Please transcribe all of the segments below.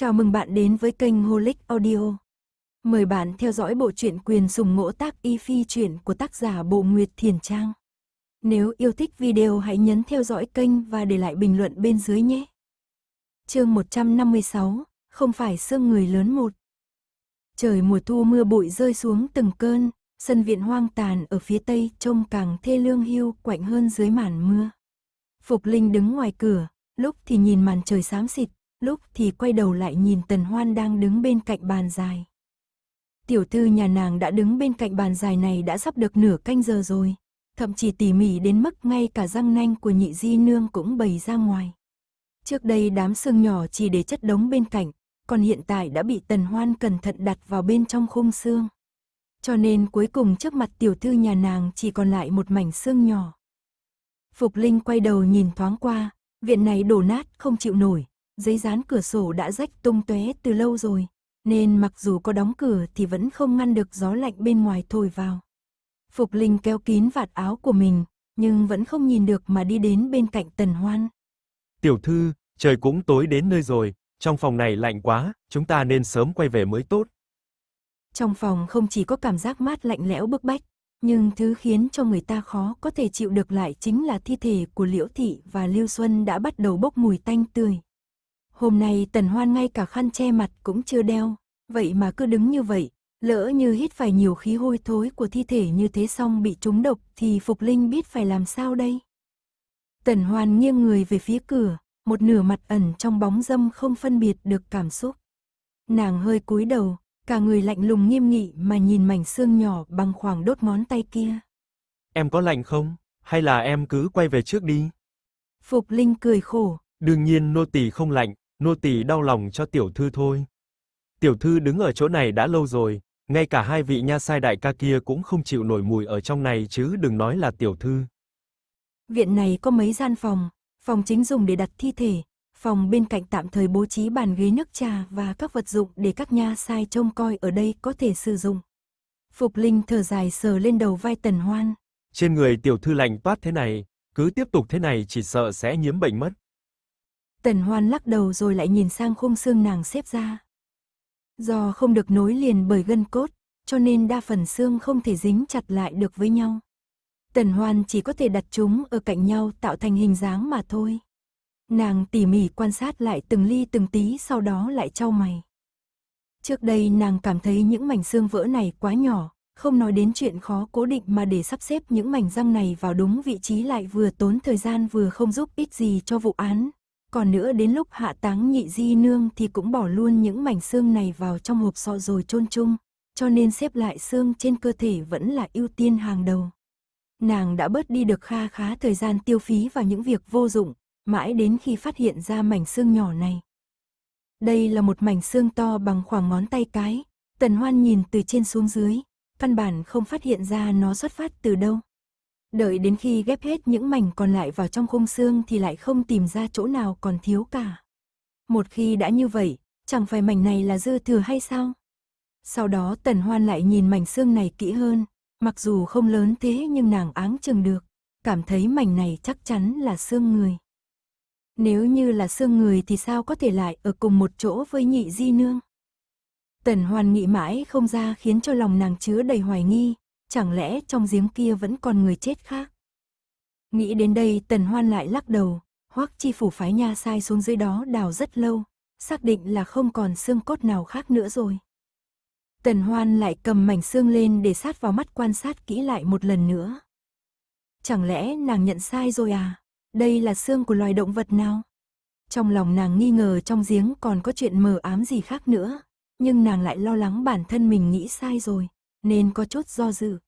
Chào mừng bạn đến với kênh Holic Audio. Mời bạn theo dõi bộ truyện quyền sùng ngỗ tác y phi truyện của tác giả Bộ Nguyệt Thiền Trang. Nếu yêu thích video hãy nhấn theo dõi kênh và để lại bình luận bên dưới nhé. Chương 156, không phải xương người lớn một. Trời mùa thu mưa bụi rơi xuống từng cơn, sân viện hoang tàn ở phía tây trông càng thê lương hưu quạnh hơn dưới màn mưa. Phục Linh đứng ngoài cửa, lúc thì nhìn màn trời xám xịt, lúc thì quay đầu lại nhìn tần hoan đang đứng bên cạnh bàn dài. Tiểu thư nhà nàng đã đứng bên cạnh bàn dài này đã sắp được nửa canh giờ rồi, thậm chí tỉ mỉ đến mức ngay cả răng nanh của nhị di nương cũng bày ra ngoài. Trước đây đám xương nhỏ chỉ để chất đống bên cạnh, còn hiện tại đã bị tần hoan cẩn thận đặt vào bên trong khung xương. Cho nên cuối cùng trước mặt tiểu thư nhà nàng chỉ còn lại một mảnh xương nhỏ. Phục Linh quay đầu nhìn thoáng qua, viện này đổ nát không chịu nổi, giấy dán cửa sổ đã rách tung tóe từ lâu rồi, nên mặc dù có đóng cửa thì vẫn không ngăn được gió lạnh bên ngoài thổi vào. Phục Linh kéo kín vạt áo của mình, nhưng vẫn không nhìn được mà đi đến bên cạnh Tần Hoan. Tiểu thư, trời cũng tối đến nơi rồi, trong phòng này lạnh quá, chúng ta nên sớm quay về mới tốt. Trong phòng không chỉ có cảm giác mát lạnh lẽo bức bách, nhưng thứ khiến cho người ta khó có thể chịu được lại chính là thi thể của Liễu Thị và Lưu Xuân đã bắt đầu bốc mùi tanh tươi. Hôm nay Tần Hoan ngay cả khăn che mặt cũng chưa đeo, vậy mà cứ đứng như vậy, lỡ như hít phải nhiều khí hôi thối của thi thể như thế xong bị trúng độc thì Phục Linh biết phải làm sao đây. Tần Hoan nghiêng người về phía cửa, một nửa mặt ẩn trong bóng dâm không phân biệt được cảm xúc. Nàng hơi cúi đầu, cả người lạnh lùng nghiêm nghị mà nhìn mảnh xương nhỏ bằng khoảng đốt ngón tay kia. Em có lạnh không? Hay là em cứ quay về trước đi? Phục Linh cười khổ. Đương nhiên nô tỳ không lạnh, nô tỳ đau lòng cho tiểu thư thôi. Tiểu thư đứng ở chỗ này đã lâu rồi, ngay cả hai vị nha sai đại ca kia cũng không chịu nổi mùi ở trong này chứ đừng nói là tiểu thư. Viện này có mấy gian phòng, phòng chính dùng để đặt thi thể, phòng bên cạnh tạm thời bố trí bàn ghế nước trà và các vật dụng để các nha sai trông coi ở đây có thể sử dụng. Phục Linh thở dài sờ lên đầu vai Tần Hoan. Trên người tiểu thư lạnh toát thế này, cứ tiếp tục thế này chỉ sợ sẽ nhiễm bệnh mất. Tần Hoan lắc đầu rồi lại nhìn sang khung xương nàng xếp ra. Do không được nối liền bởi gân cốt, cho nên đa phần xương không thể dính chặt lại được với nhau. Tần Hoan chỉ có thể đặt chúng ở cạnh nhau tạo thành hình dáng mà thôi. Nàng tỉ mỉ quan sát lại từng ly từng tí sau đó lại trao mày. Trước đây nàng cảm thấy những mảnh xương vỡ này quá nhỏ, không nói đến chuyện khó cố định mà để sắp xếp những mảnh răng này vào đúng vị trí lại vừa tốn thời gian vừa không giúp ích gì cho vụ án, còn nữa đến lúc hạ táng nhị di nương thì cũng bỏ luôn những mảnh xương này vào trong hộp sọ rồi chôn chung, cho nên xếp lại xương trên cơ thể vẫn là ưu tiên hàng đầu. Nàng đã bớt đi được kha khá thời gian tiêu phí vào những việc vô dụng, mãi đến khi phát hiện ra mảnh xương nhỏ này. Đây là một mảnh xương to bằng khoảng ngón tay cái, tần hoan nhìn từ trên xuống dưới, căn bản không phát hiện ra nó xuất phát từ đâu đợi đến khi ghép hết những mảnh còn lại vào trong khung xương thì lại không tìm ra chỗ nào còn thiếu cả. Một khi đã như vậy, chẳng phải mảnh này là dư thừa hay sao? Sau đó Tần Hoan lại nhìn mảnh xương này kỹ hơn, mặc dù không lớn thế nhưng nàng áng chừng được, cảm thấy mảnh này chắc chắn là xương người. Nếu như là xương người thì sao có thể lại ở cùng một chỗ với nhị di nương? Tần Hoan nghĩ mãi không ra khiến cho lòng nàng chứa đầy hoài nghi, chẳng lẽ trong giếng kia vẫn còn người chết khác? Nghĩ đến đây tần hoan lại lắc đầu, hoắc chi phủ phái nha sai xuống dưới đó đào rất lâu, xác định là không còn xương cốt nào khác nữa rồi. Tần hoan lại cầm mảnh xương lên để sát vào mắt quan sát kỹ lại một lần nữa. Chẳng lẽ nàng nhận sai rồi à? Đây là xương của loài động vật nào? Trong lòng nàng nghi ngờ trong giếng còn có chuyện mờ ám gì khác nữa, nhưng nàng lại lo lắng bản thân mình nghĩ sai rồi, nên có chút do dự.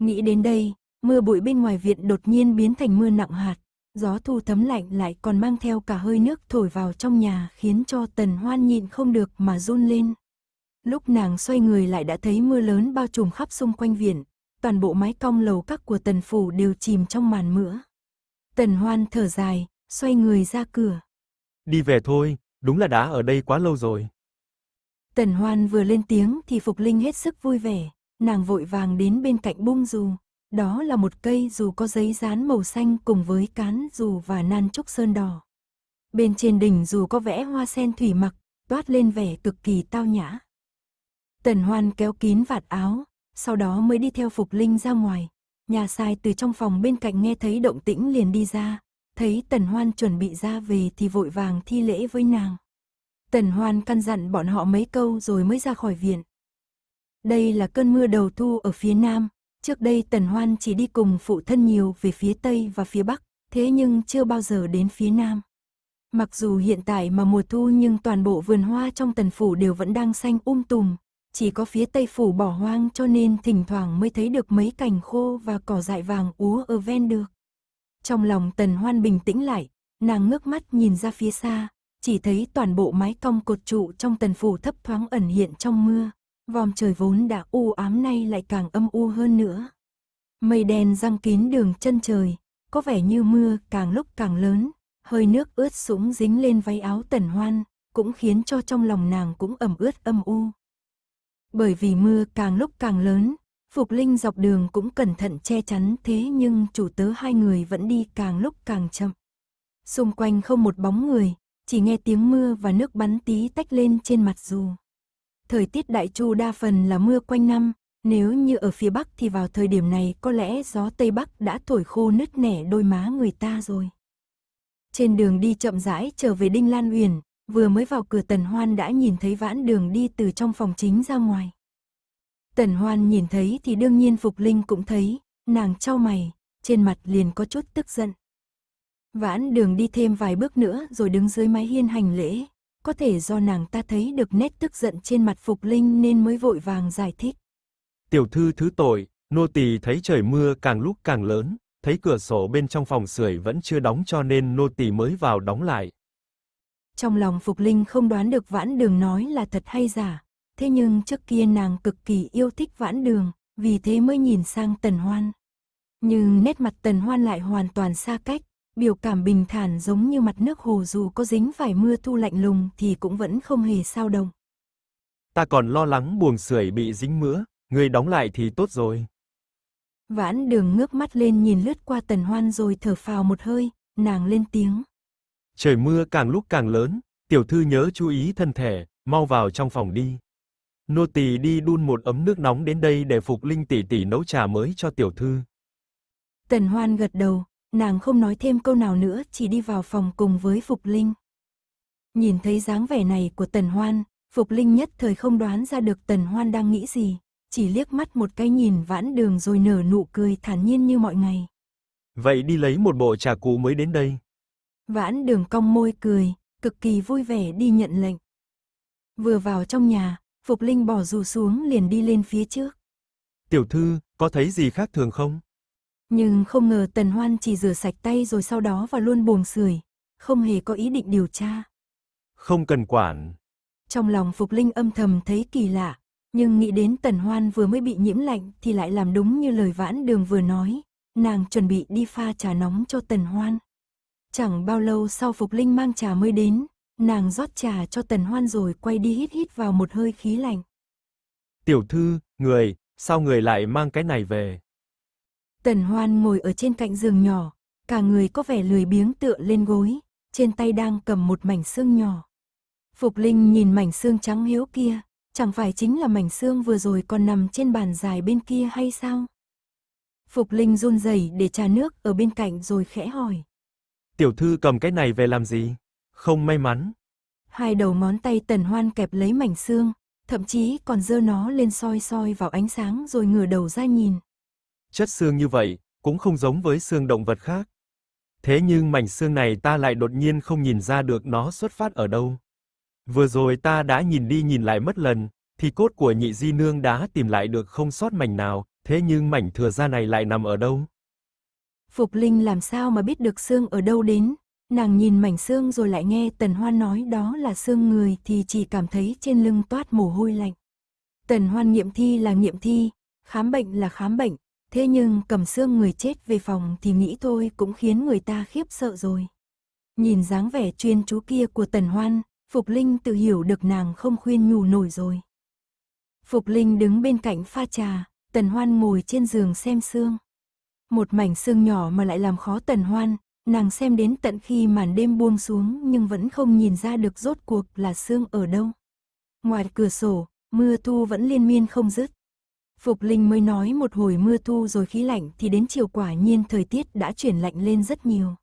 Nghĩ đến đây, mưa bụi bên ngoài viện đột nhiên biến thành mưa nặng hạt, gió thu thấm lạnh lại còn mang theo cả hơi nước thổi vào trong nhà khiến cho tần hoan nhịn không được mà run lên. Lúc nàng xoay người lại đã thấy mưa lớn bao trùm khắp xung quanh viện, toàn bộ mái cong lầu các của tần phủ đều chìm trong màn mưa. Tần hoan thở dài, xoay người ra cửa. Đi về thôi, đúng là đã ở đây quá lâu rồi. Tần hoan vừa lên tiếng thì Phục Linh hết sức vui vẻ nàng vội vàng đến bên cạnh bung dù. Đó là một cây dù có giấy dán màu xanh cùng với cán dù và nan trúc sơn đỏ. Bên trên đỉnh dù có vẽ hoa sen thủy mặc, toát lên vẻ cực kỳ tao nhã. Tần Hoan kéo kín vạt áo, sau đó mới đi theo Phục Linh ra ngoài. Nhà sai từ trong phòng bên cạnh nghe thấy động tĩnh liền đi ra, thấy Tần Hoan chuẩn bị ra về thì vội vàng thi lễ với nàng. Tần Hoan căn dặn bọn họ mấy câu rồi mới ra khỏi viện. Đây là cơn mưa đầu thu ở phía Nam, trước đây Tần Hoan chỉ đi cùng phụ thân nhiều về phía Tây và phía Bắc, thế nhưng chưa bao giờ đến phía Nam. Mặc dù hiện tại mà mùa thu nhưng toàn bộ vườn hoa trong tần phủ đều vẫn đang xanh um tùm, chỉ có phía Tây phủ bỏ hoang cho nên thỉnh thoảng mới thấy được mấy cành khô và cỏ dại vàng úa ở ven được. Trong lòng tần hoan bình tĩnh lại, nàng ngước mắt nhìn ra phía xa, chỉ thấy toàn bộ mái cong cột trụ trong tần phủ thấp thoáng ẩn hiện trong mưa, vòm trời vốn đã u ám nay lại càng âm u hơn nữa. Mây đen răng kín đường chân trời, có vẻ như mưa càng lúc càng lớn, hơi nước ướt sũng dính lên váy áo tần hoan, cũng khiến cho trong lòng nàng cũng ẩm ướt âm u. Bởi vì mưa càng lúc càng lớn, Phục Linh dọc đường cũng cẩn thận che chắn thế nhưng chủ tớ hai người vẫn đi càng lúc càng chậm. Xung quanh không một bóng người, chỉ nghe tiếng mưa và nước bắn tí tách lên trên mặt dù thời tiết Đại Chu đa phần là mưa quanh năm, nếu như ở phía Bắc thì vào thời điểm này có lẽ gió Tây Bắc đã thổi khô nứt nẻ đôi má người ta rồi. Trên đường đi chậm rãi trở về Đinh Lan Uyển, vừa mới vào cửa Tần Hoan đã nhìn thấy vãn đường đi từ trong phòng chính ra ngoài. Tần Hoan nhìn thấy thì đương nhiên Phục Linh cũng thấy, nàng trao mày, trên mặt liền có chút tức giận. Vãn đường đi thêm vài bước nữa rồi đứng dưới mái hiên hành lễ, có thể do nàng ta thấy được nét tức giận trên mặt Phục Linh nên mới vội vàng giải thích. Tiểu thư thứ tội, nô tỳ thấy trời mưa càng lúc càng lớn, thấy cửa sổ bên trong phòng sưởi vẫn chưa đóng cho nên nô tỳ mới vào đóng lại. Trong lòng Phục Linh không đoán được Vãn Đường nói là thật hay giả, thế nhưng trước kia nàng cực kỳ yêu thích Vãn Đường, vì thế mới nhìn sang Tần Hoan. Nhưng nét mặt Tần Hoan lại hoàn toàn xa cách, biểu cảm bình thản giống như mặt nước hồ dù có dính phải mưa thu lạnh lùng thì cũng vẫn không hề sao động. Ta còn lo lắng buồng sưởi bị dính mưa, người đóng lại thì tốt rồi. Vãn đường ngước mắt lên nhìn lướt qua tần hoan rồi thở phào một hơi, nàng lên tiếng. Trời mưa càng lúc càng lớn, tiểu thư nhớ chú ý thân thể, mau vào trong phòng đi. Nô tỳ đi đun một ấm nước nóng đến đây để phục linh tỷ tỷ nấu trà mới cho tiểu thư. Tần Hoan gật đầu, Nàng không nói thêm câu nào nữa, chỉ đi vào phòng cùng với Phục Linh. Nhìn thấy dáng vẻ này của Tần Hoan, Phục Linh nhất thời không đoán ra được Tần Hoan đang nghĩ gì, chỉ liếc mắt một cái nhìn vãn đường rồi nở nụ cười thản nhiên như mọi ngày. Vậy đi lấy một bộ trà cũ mới đến đây. Vãn đường cong môi cười, cực kỳ vui vẻ đi nhận lệnh. Vừa vào trong nhà, Phục Linh bỏ dù xuống liền đi lên phía trước. Tiểu thư, có thấy gì khác thường không? Nhưng không ngờ Tần Hoan chỉ rửa sạch tay rồi sau đó và luôn buồn sưởi, không hề có ý định điều tra. Không cần quản. Trong lòng Phục Linh âm thầm thấy kỳ lạ, nhưng nghĩ đến Tần Hoan vừa mới bị nhiễm lạnh thì lại làm đúng như lời vãn đường vừa nói, nàng chuẩn bị đi pha trà nóng cho Tần Hoan. Chẳng bao lâu sau Phục Linh mang trà mới đến, nàng rót trà cho Tần Hoan rồi quay đi hít hít vào một hơi khí lạnh. Tiểu thư, người, sao người lại mang cái này về? Tần Hoan ngồi ở trên cạnh giường nhỏ, cả người có vẻ lười biếng tựa lên gối, trên tay đang cầm một mảnh xương nhỏ. Phục Linh nhìn mảnh xương trắng hiếu kia, chẳng phải chính là mảnh xương vừa rồi còn nằm trên bàn dài bên kia hay sao? Phục Linh run rẩy để trà nước ở bên cạnh rồi khẽ hỏi. Tiểu thư cầm cái này về làm gì? Không may mắn. Hai đầu ngón tay tần hoan kẹp lấy mảnh xương, thậm chí còn dơ nó lên soi soi vào ánh sáng rồi ngửa đầu ra nhìn. Chất xương như vậy, cũng không giống với xương động vật khác. Thế nhưng mảnh xương này ta lại đột nhiên không nhìn ra được nó xuất phát ở đâu. Vừa rồi ta đã nhìn đi nhìn lại mất lần, thì cốt của nhị di nương đã tìm lại được không sót mảnh nào, thế nhưng mảnh thừa ra này lại nằm ở đâu? Phục Linh làm sao mà biết được xương ở đâu đến? Nàng nhìn mảnh xương rồi lại nghe Tần Hoan nói đó là xương người thì chỉ cảm thấy trên lưng toát mồ hôi lạnh. Tần Hoan nghiệm thi là nghiệm thi, khám bệnh là khám bệnh, Thế nhưng cầm xương người chết về phòng thì nghĩ thôi cũng khiến người ta khiếp sợ rồi. Nhìn dáng vẻ chuyên chú kia của Tần Hoan, Phục Linh tự hiểu được nàng không khuyên nhủ nổi rồi. Phục Linh đứng bên cạnh pha trà, Tần Hoan ngồi trên giường xem xương. Một mảnh xương nhỏ mà lại làm khó Tần Hoan, nàng xem đến tận khi màn đêm buông xuống nhưng vẫn không nhìn ra được rốt cuộc là xương ở đâu. Ngoài cửa sổ, mưa thu vẫn liên miên không dứt. Phục Linh mới nói một hồi mưa thu rồi khí lạnh thì đến chiều quả nhiên thời tiết đã chuyển lạnh lên rất nhiều.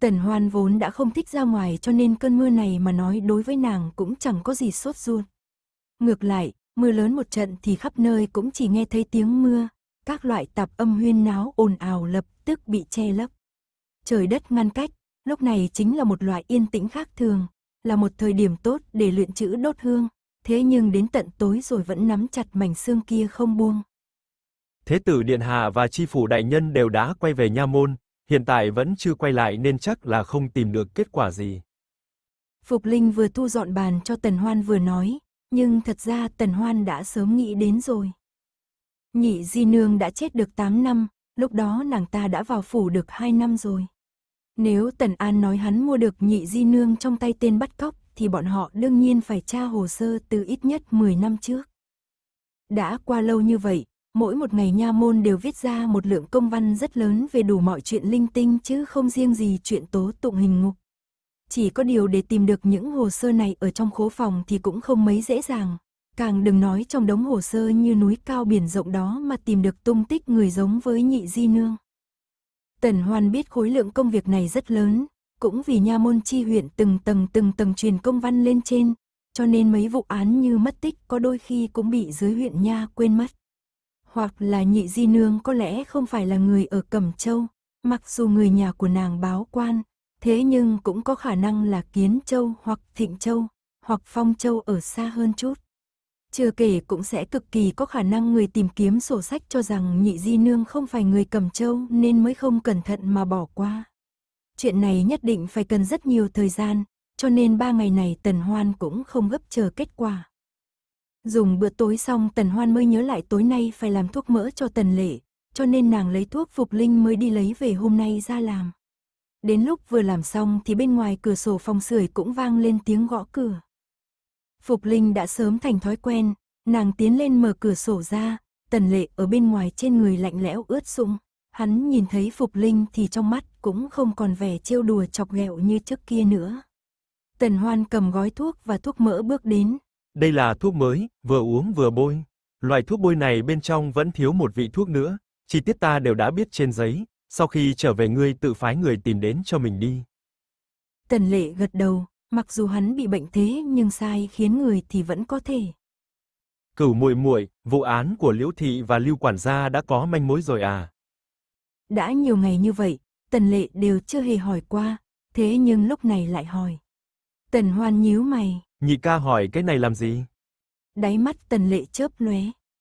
Tần Hoan vốn đã không thích ra ngoài cho nên cơn mưa này mà nói đối với nàng cũng chẳng có gì sốt ruột. Ngược lại, mưa lớn một trận thì khắp nơi cũng chỉ nghe thấy tiếng mưa, các loại tạp âm huyên náo ồn ào lập tức bị che lấp. Trời đất ngăn cách, lúc này chính là một loại yên tĩnh khác thường, là một thời điểm tốt để luyện chữ đốt hương, thế nhưng đến tận tối rồi vẫn nắm chặt mảnh xương kia không buông. Thế tử Điện Hạ và Chi Phủ Đại Nhân đều đã quay về Nha Môn, hiện tại vẫn chưa quay lại nên chắc là không tìm được kết quả gì. Phục Linh vừa thu dọn bàn cho Tần Hoan vừa nói, nhưng thật ra Tần Hoan đã sớm nghĩ đến rồi. Nhị Di Nương đã chết được 8 năm, lúc đó nàng ta đã vào phủ được 2 năm rồi. Nếu Tần An nói hắn mua được nhị Di Nương trong tay tên bắt cóc, thì bọn họ đương nhiên phải tra hồ sơ từ ít nhất 10 năm trước. Đã qua lâu như vậy, mỗi một ngày nha môn đều viết ra một lượng công văn rất lớn về đủ mọi chuyện linh tinh chứ không riêng gì chuyện tố tụng hình ngục. Chỉ có điều để tìm được những hồ sơ này ở trong khố phòng thì cũng không mấy dễ dàng. Càng đừng nói trong đống hồ sơ như núi cao biển rộng đó mà tìm được tung tích người giống với nhị di nương. Tần Hoan biết khối lượng công việc này rất lớn, cũng vì nha môn chi huyện từng tầng từng tầng truyền công văn lên trên, cho nên mấy vụ án như mất tích có đôi khi cũng bị dưới huyện nha quên mất. Hoặc là nhị di nương có lẽ không phải là người ở Cẩm Châu, mặc dù người nhà của nàng báo quan, thế nhưng cũng có khả năng là Kiến Châu hoặc Thịnh Châu, hoặc Phong Châu ở xa hơn chút. Chưa kể cũng sẽ cực kỳ có khả năng người tìm kiếm sổ sách cho rằng nhị di nương không phải người cầm châu nên mới không cẩn thận mà bỏ qua chuyện này nhất định phải cần rất nhiều thời gian, cho nên ba ngày này Tần Hoan cũng không gấp chờ kết quả. Dùng bữa tối xong Tần Hoan mới nhớ lại tối nay phải làm thuốc mỡ cho Tần Lệ, cho nên nàng lấy thuốc phục linh mới đi lấy về hôm nay ra làm. Đến lúc vừa làm xong thì bên ngoài cửa sổ phòng sưởi cũng vang lên tiếng gõ cửa. Phục Linh đã sớm thành thói quen, nàng tiến lên mở cửa sổ ra, Tần Lệ ở bên ngoài trên người lạnh lẽo ướt sũng. Hắn nhìn thấy Phục Linh thì trong mắt cũng không còn vẻ trêu đùa chọc ghẹo như trước kia nữa. Tần Hoan cầm gói thuốc và thuốc mỡ bước đến. Đây là thuốc mới, vừa uống vừa bôi. Loại thuốc bôi này bên trong vẫn thiếu một vị thuốc nữa, chi tiết ta đều đã biết trên giấy, sau khi trở về ngươi tự phái người tìm đến cho mình đi. Tần Lệ gật đầu, mặc dù hắn bị bệnh thế nhưng sai khiến người thì vẫn có thể. Cửu muội muội, vụ án của Liễu thị và Lưu quản gia đã có manh mối rồi à? Đã nhiều ngày như vậy, Tần Lệ đều chưa hề hỏi qua, thế nhưng lúc này lại hỏi. Tần Hoan nhíu mày. Nhị ca hỏi cái này làm gì? Đáy mắt Tần Lệ chớp lóe.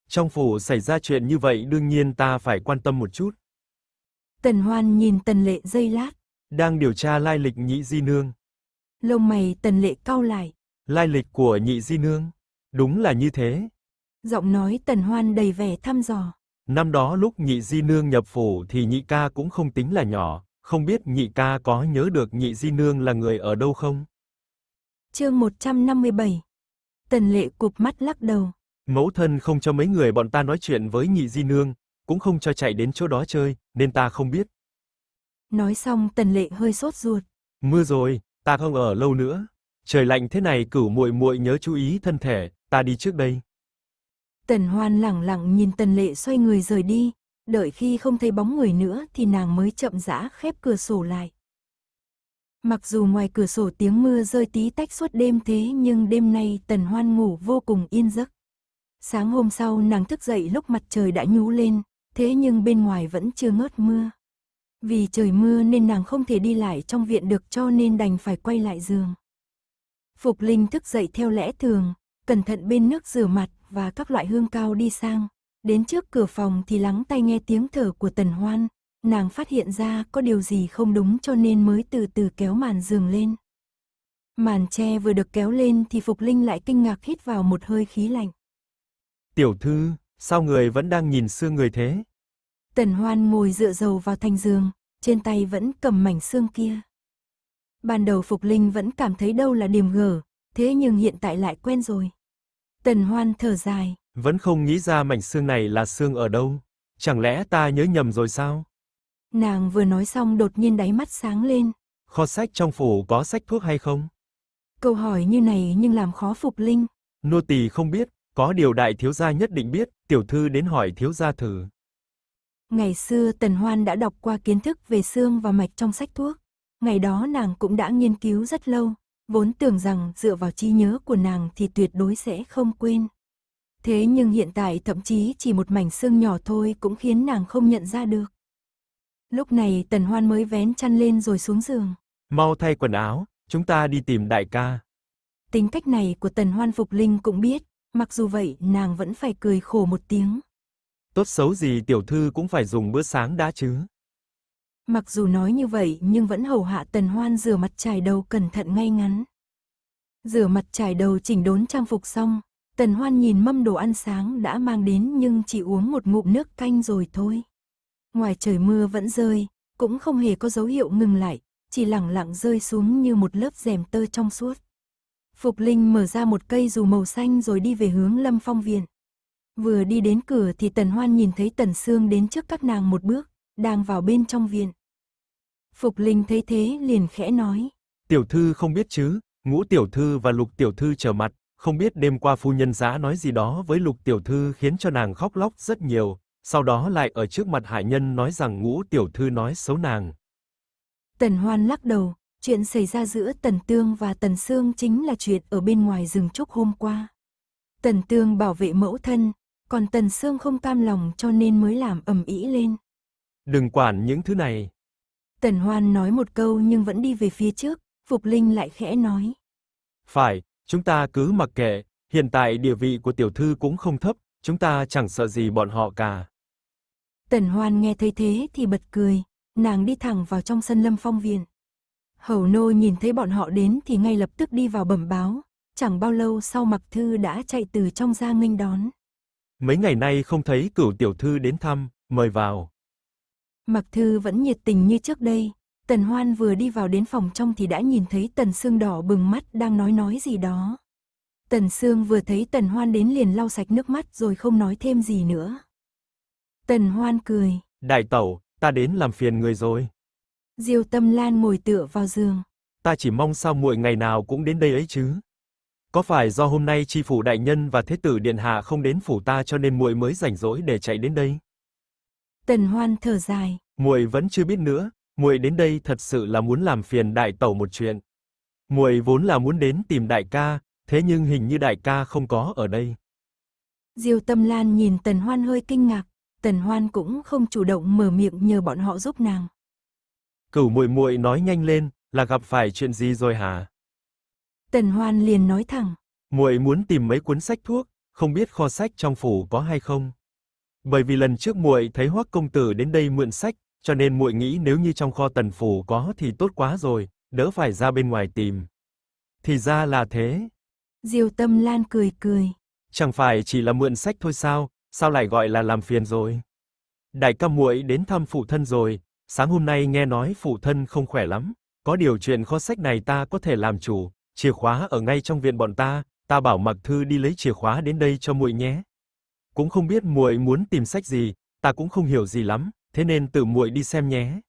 Trong phủ xảy ra chuyện như vậy đương nhiên ta phải quan tâm một chút. Tần Hoan nhìn Tần Lệ dây lát. Đang điều tra lai lịch nhị di nương. Lông mày Tần Lệ cau lại. Lai lịch của nhị di nương. Đúng là như thế. Giọng nói Tần Hoan đầy vẻ thăm dò. Năm đó lúc nhị di nương nhập phủ thì nhị ca cũng không tính là nhỏ, không biết nhị ca có nhớ được nhị di nương là người ở đâu không? Chương 157 Tần lệ cụp mắt lắc đầu. Mẫu thân không cho mấy người bọn ta nói chuyện với nhị di nương, cũng không cho chạy đến chỗ đó chơi, nên ta không biết. Nói xong tần lệ hơi sốt ruột. Mưa rồi, ta không ở lâu nữa. Trời lạnh thế này cửu muội muội nhớ chú ý thân thể, ta đi trước đây. Tần Hoan lẳng lặng nhìn Tần Lệ xoay người rời đi, đợi khi không thấy bóng người nữa thì nàng mới chậm rã khép cửa sổ lại. Mặc dù ngoài cửa sổ tiếng mưa rơi tí tách suốt đêm thế nhưng đêm nay Tần Hoan ngủ vô cùng yên giấc. Sáng hôm sau nàng thức dậy lúc mặt trời đã nhú lên, thế nhưng bên ngoài vẫn chưa ngớt mưa. Vì trời mưa nên nàng không thể đi lại trong viện được cho nên đành phải quay lại giường. Phục Linh thức dậy theo lẽ thường, cẩn thận bên nước rửa mặt và các loại hương cao đi sang. Đến trước cửa phòng thì lắng tai nghe tiếng thở của Tần Hoan, nàng phát hiện ra có điều gì không đúng cho nên mới từ từ kéo màn giường lên. Màn tre vừa được kéo lên thì Phục Linh lại kinh ngạc hít vào một hơi khí lạnh. Tiểu thư, sao người vẫn đang nhìn xương người thế? Tần Hoan ngồi dựa dầu vào thành giường, trên tay vẫn cầm mảnh xương kia. Ban đầu Phục Linh vẫn cảm thấy đâu là điểm gở, thế nhưng hiện tại lại quen rồi. Tần Hoan thở dài. Vẫn không nghĩ ra mảnh xương này là xương ở đâu. Chẳng lẽ ta nhớ nhầm rồi sao? Nàng vừa nói xong đột nhiên đáy mắt sáng lên. Kho sách trong phủ có sách thuốc hay không? Câu hỏi như này nhưng làm khó Phục Linh. Nô tỳ không biết, có điều đại thiếu gia nhất định biết, tiểu thư đến hỏi thiếu gia thử. Ngày xưa Tần Hoan đã đọc qua kiến thức về xương và mạch trong sách thuốc. Ngày đó nàng cũng đã nghiên cứu rất lâu, vốn tưởng rằng dựa vào trí nhớ của nàng thì tuyệt đối sẽ không quên. Thế nhưng hiện tại thậm chí chỉ một mảnh xương nhỏ thôi cũng khiến nàng không nhận ra được. Lúc này tần hoan mới vén chăn lên rồi xuống giường. Mau thay quần áo, chúng ta đi tìm đại ca. Tính cách này của tần hoan phục linh cũng biết, mặc dù vậy nàng vẫn phải cười khổ một tiếng. Tốt xấu gì tiểu thư cũng phải dùng bữa sáng đã chứ. Mặc dù nói như vậy nhưng vẫn hầu hạ tần hoan rửa mặt trải đầu cẩn thận ngay ngắn. Rửa mặt trải đầu chỉnh đốn trang phục xong, tần hoan nhìn mâm đồ ăn sáng đã mang đến nhưng chỉ uống một ngụm nước canh rồi thôi. Ngoài trời mưa vẫn rơi, cũng không hề có dấu hiệu ngừng lại, chỉ lẳng lặng rơi xuống như một lớp rèm tơ trong suốt. Phục Linh mở ra một cây dù màu xanh rồi đi về hướng lâm phong viện. Vừa đi đến cửa thì Tần Hoan nhìn thấy Tần Sương đến trước các nàng một bước, đang vào bên trong viện. Phục Linh thấy thế liền khẽ nói. Tiểu thư không biết chứ, ngũ tiểu thư và lục tiểu thư trở mặt, không biết đêm qua phu nhân giá nói gì đó với lục tiểu thư khiến cho nàng khóc lóc rất nhiều, sau đó lại ở trước mặt hại nhân nói rằng ngũ tiểu thư nói xấu nàng. Tần Hoan lắc đầu, chuyện xảy ra giữa Tần Tương và Tần Sương chính là chuyện ở bên ngoài rừng trúc hôm qua. Tần Tương bảo vệ mẫu thân, còn Tần Sương không cam lòng cho nên mới làm ầm ĩ lên. Đừng quản những thứ này, Tần Hoan nói một câu nhưng vẫn đi về phía trước, Phục Linh lại khẽ nói. Phải, chúng ta cứ mặc kệ, hiện tại địa vị của tiểu thư cũng không thấp, chúng ta chẳng sợ gì bọn họ cả. Tần Hoan nghe thấy thế thì bật cười, nàng đi thẳng vào trong sân lâm phong viện. Hầu nô nhìn thấy bọn họ đến thì ngay lập tức đi vào bẩm báo, chẳng bao lâu sau mặc thư đã chạy từ trong ra nghênh đón. Mấy ngày nay không thấy cửu tiểu thư đến thăm, mời vào. Mặc Thư vẫn nhiệt tình như trước đây. Tần Hoan vừa đi vào đến phòng trong thì đã nhìn thấy Tần Sương đỏ bừng mắt đang nói nói gì đó. Tần Sương vừa thấy Tần Hoan đến liền lau sạch nước mắt rồi không nói thêm gì nữa. Tần Hoan cười. Đại tẩu, ta đến làm phiền người rồi. Diêu Tâm Lan ngồi tựa vào giường. Ta chỉ mong sao muội ngày nào cũng đến đây ấy chứ. Có phải do hôm nay tri phủ đại nhân và thế tử điện hạ không đến phủ ta cho nên muội mới rảnh rỗi để chạy đến đây? Tần Hoan thở dài. Muội vẫn chưa biết nữa, muội đến đây thật sự là muốn làm phiền đại tẩu một chuyện. Muội vốn là muốn đến tìm đại ca, thế nhưng hình như đại ca không có ở đây. Diêu Tâm Lan nhìn Tần Hoan hơi kinh ngạc, Tần Hoan cũng không chủ động mở miệng nhờ bọn họ giúp nàng. Cửu muội muội nói nhanh lên, là gặp phải chuyện gì rồi hả? Tần Hoan liền nói thẳng, muội muốn tìm mấy cuốn sách thuốc, không biết kho sách trong phủ có hay không? bởi vì lần trước muội thấy Hoắc công tử đến đây mượn sách, cho nên muội nghĩ nếu như trong kho tần phủ có thì tốt quá rồi, đỡ phải ra bên ngoài tìm. Thì ra là thế. Diêu Tâm Lan cười cười. Chẳng phải chỉ là mượn sách thôi sao, sao lại gọi là làm phiền rồi? Đại ca muội đến thăm phụ thân rồi, sáng hôm nay nghe nói phụ thân không khỏe lắm, có điều chuyện kho sách này ta có thể làm chủ, chìa khóa ở ngay trong viện bọn ta, ta bảo Mặc thư đi lấy chìa khóa đến đây cho muội nhé, cũng không biết muội muốn tìm sách gì, ta cũng không hiểu gì lắm, thế nên tự muội đi xem nhé.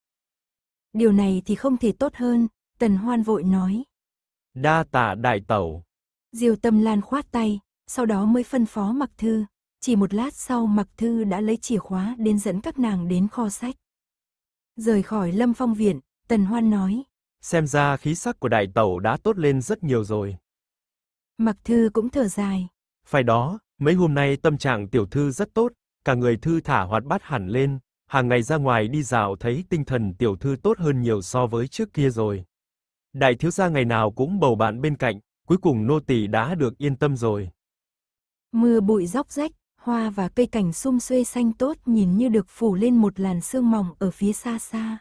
Điều này thì không thể tốt hơn, Tần Hoan vội nói. Đa tạ đại tẩu. Diêu Tâm Lan khoát tay, sau đó mới phân phó Mặc Thư. Chỉ một lát sau Mặc Thư đã lấy chìa khóa đến dẫn các nàng đến kho sách. Rời khỏi Lâm Phong Viện, Tần Hoan nói. Xem ra khí sắc của đại tẩu đã tốt lên rất nhiều rồi. Mặc Thư cũng thở dài. Phải đó, Mấy hôm nay tâm trạng tiểu thư rất tốt, cả người thư thả hoạt bát hẳn lên, hàng ngày ra ngoài đi dạo thấy tinh thần tiểu thư tốt hơn nhiều so với trước kia rồi. Đại thiếu gia ngày nào cũng bầu bạn bên cạnh, cuối cùng nô tỳ đã được yên tâm rồi. Mưa bụi róc rách, hoa và cây cảnh sum xuê xanh tốt nhìn như được phủ lên một làn sương mỏng ở phía xa xa.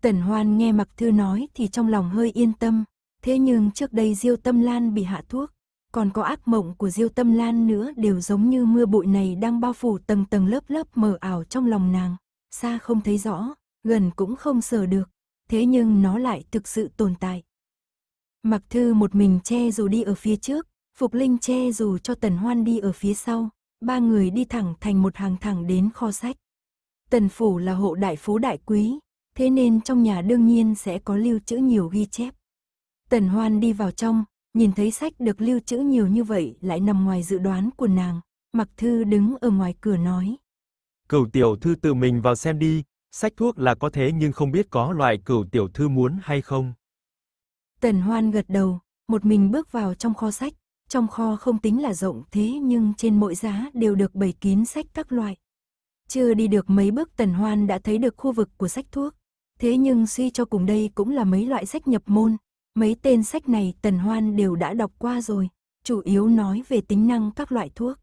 Tần Hoan nghe Mặc Thư nói thì trong lòng hơi yên tâm, thế nhưng trước đây Diêu Tâm Lan bị hạ thuốc, còn có ác mộng của Diêu Tâm Lan nữa đều giống như mưa bụi này đang bao phủ tầng tầng lớp lớp mờ ảo trong lòng nàng, xa không thấy rõ, gần cũng không sờ được, thế nhưng nó lại thực sự tồn tại. Mặc Thư một mình che dù đi ở phía trước, Phục Linh che dù cho Tần Hoan đi ở phía sau, ba người đi thẳng thành một hàng thẳng đến kho sách. Tần Phủ là hộ đại phú đại quý, thế nên trong nhà đương nhiên sẽ có lưu trữ nhiều ghi chép. Tần Hoan đi vào trong, Nhìn thấy sách được lưu trữ nhiều như vậy lại nằm ngoài dự đoán của nàng, Mặc Thư đứng ở ngoài cửa nói. Cửu tiểu thư tự mình vào xem đi, sách thuốc là có thế nhưng không biết có loại cửu tiểu thư muốn hay không. Tần Hoan gật đầu, một mình bước vào trong kho sách. Trong kho không tính là rộng thế nhưng trên mỗi giá đều được bày kín sách các loại. Chưa đi được mấy bước Tần Hoan đã thấy được khu vực của sách thuốc. Thế nhưng suy cho cùng đây cũng là mấy loại sách nhập môn, Mấy tên sách này Tần Hoan đều đã đọc qua rồi, chủ yếu nói về tính năng các loại thuốc.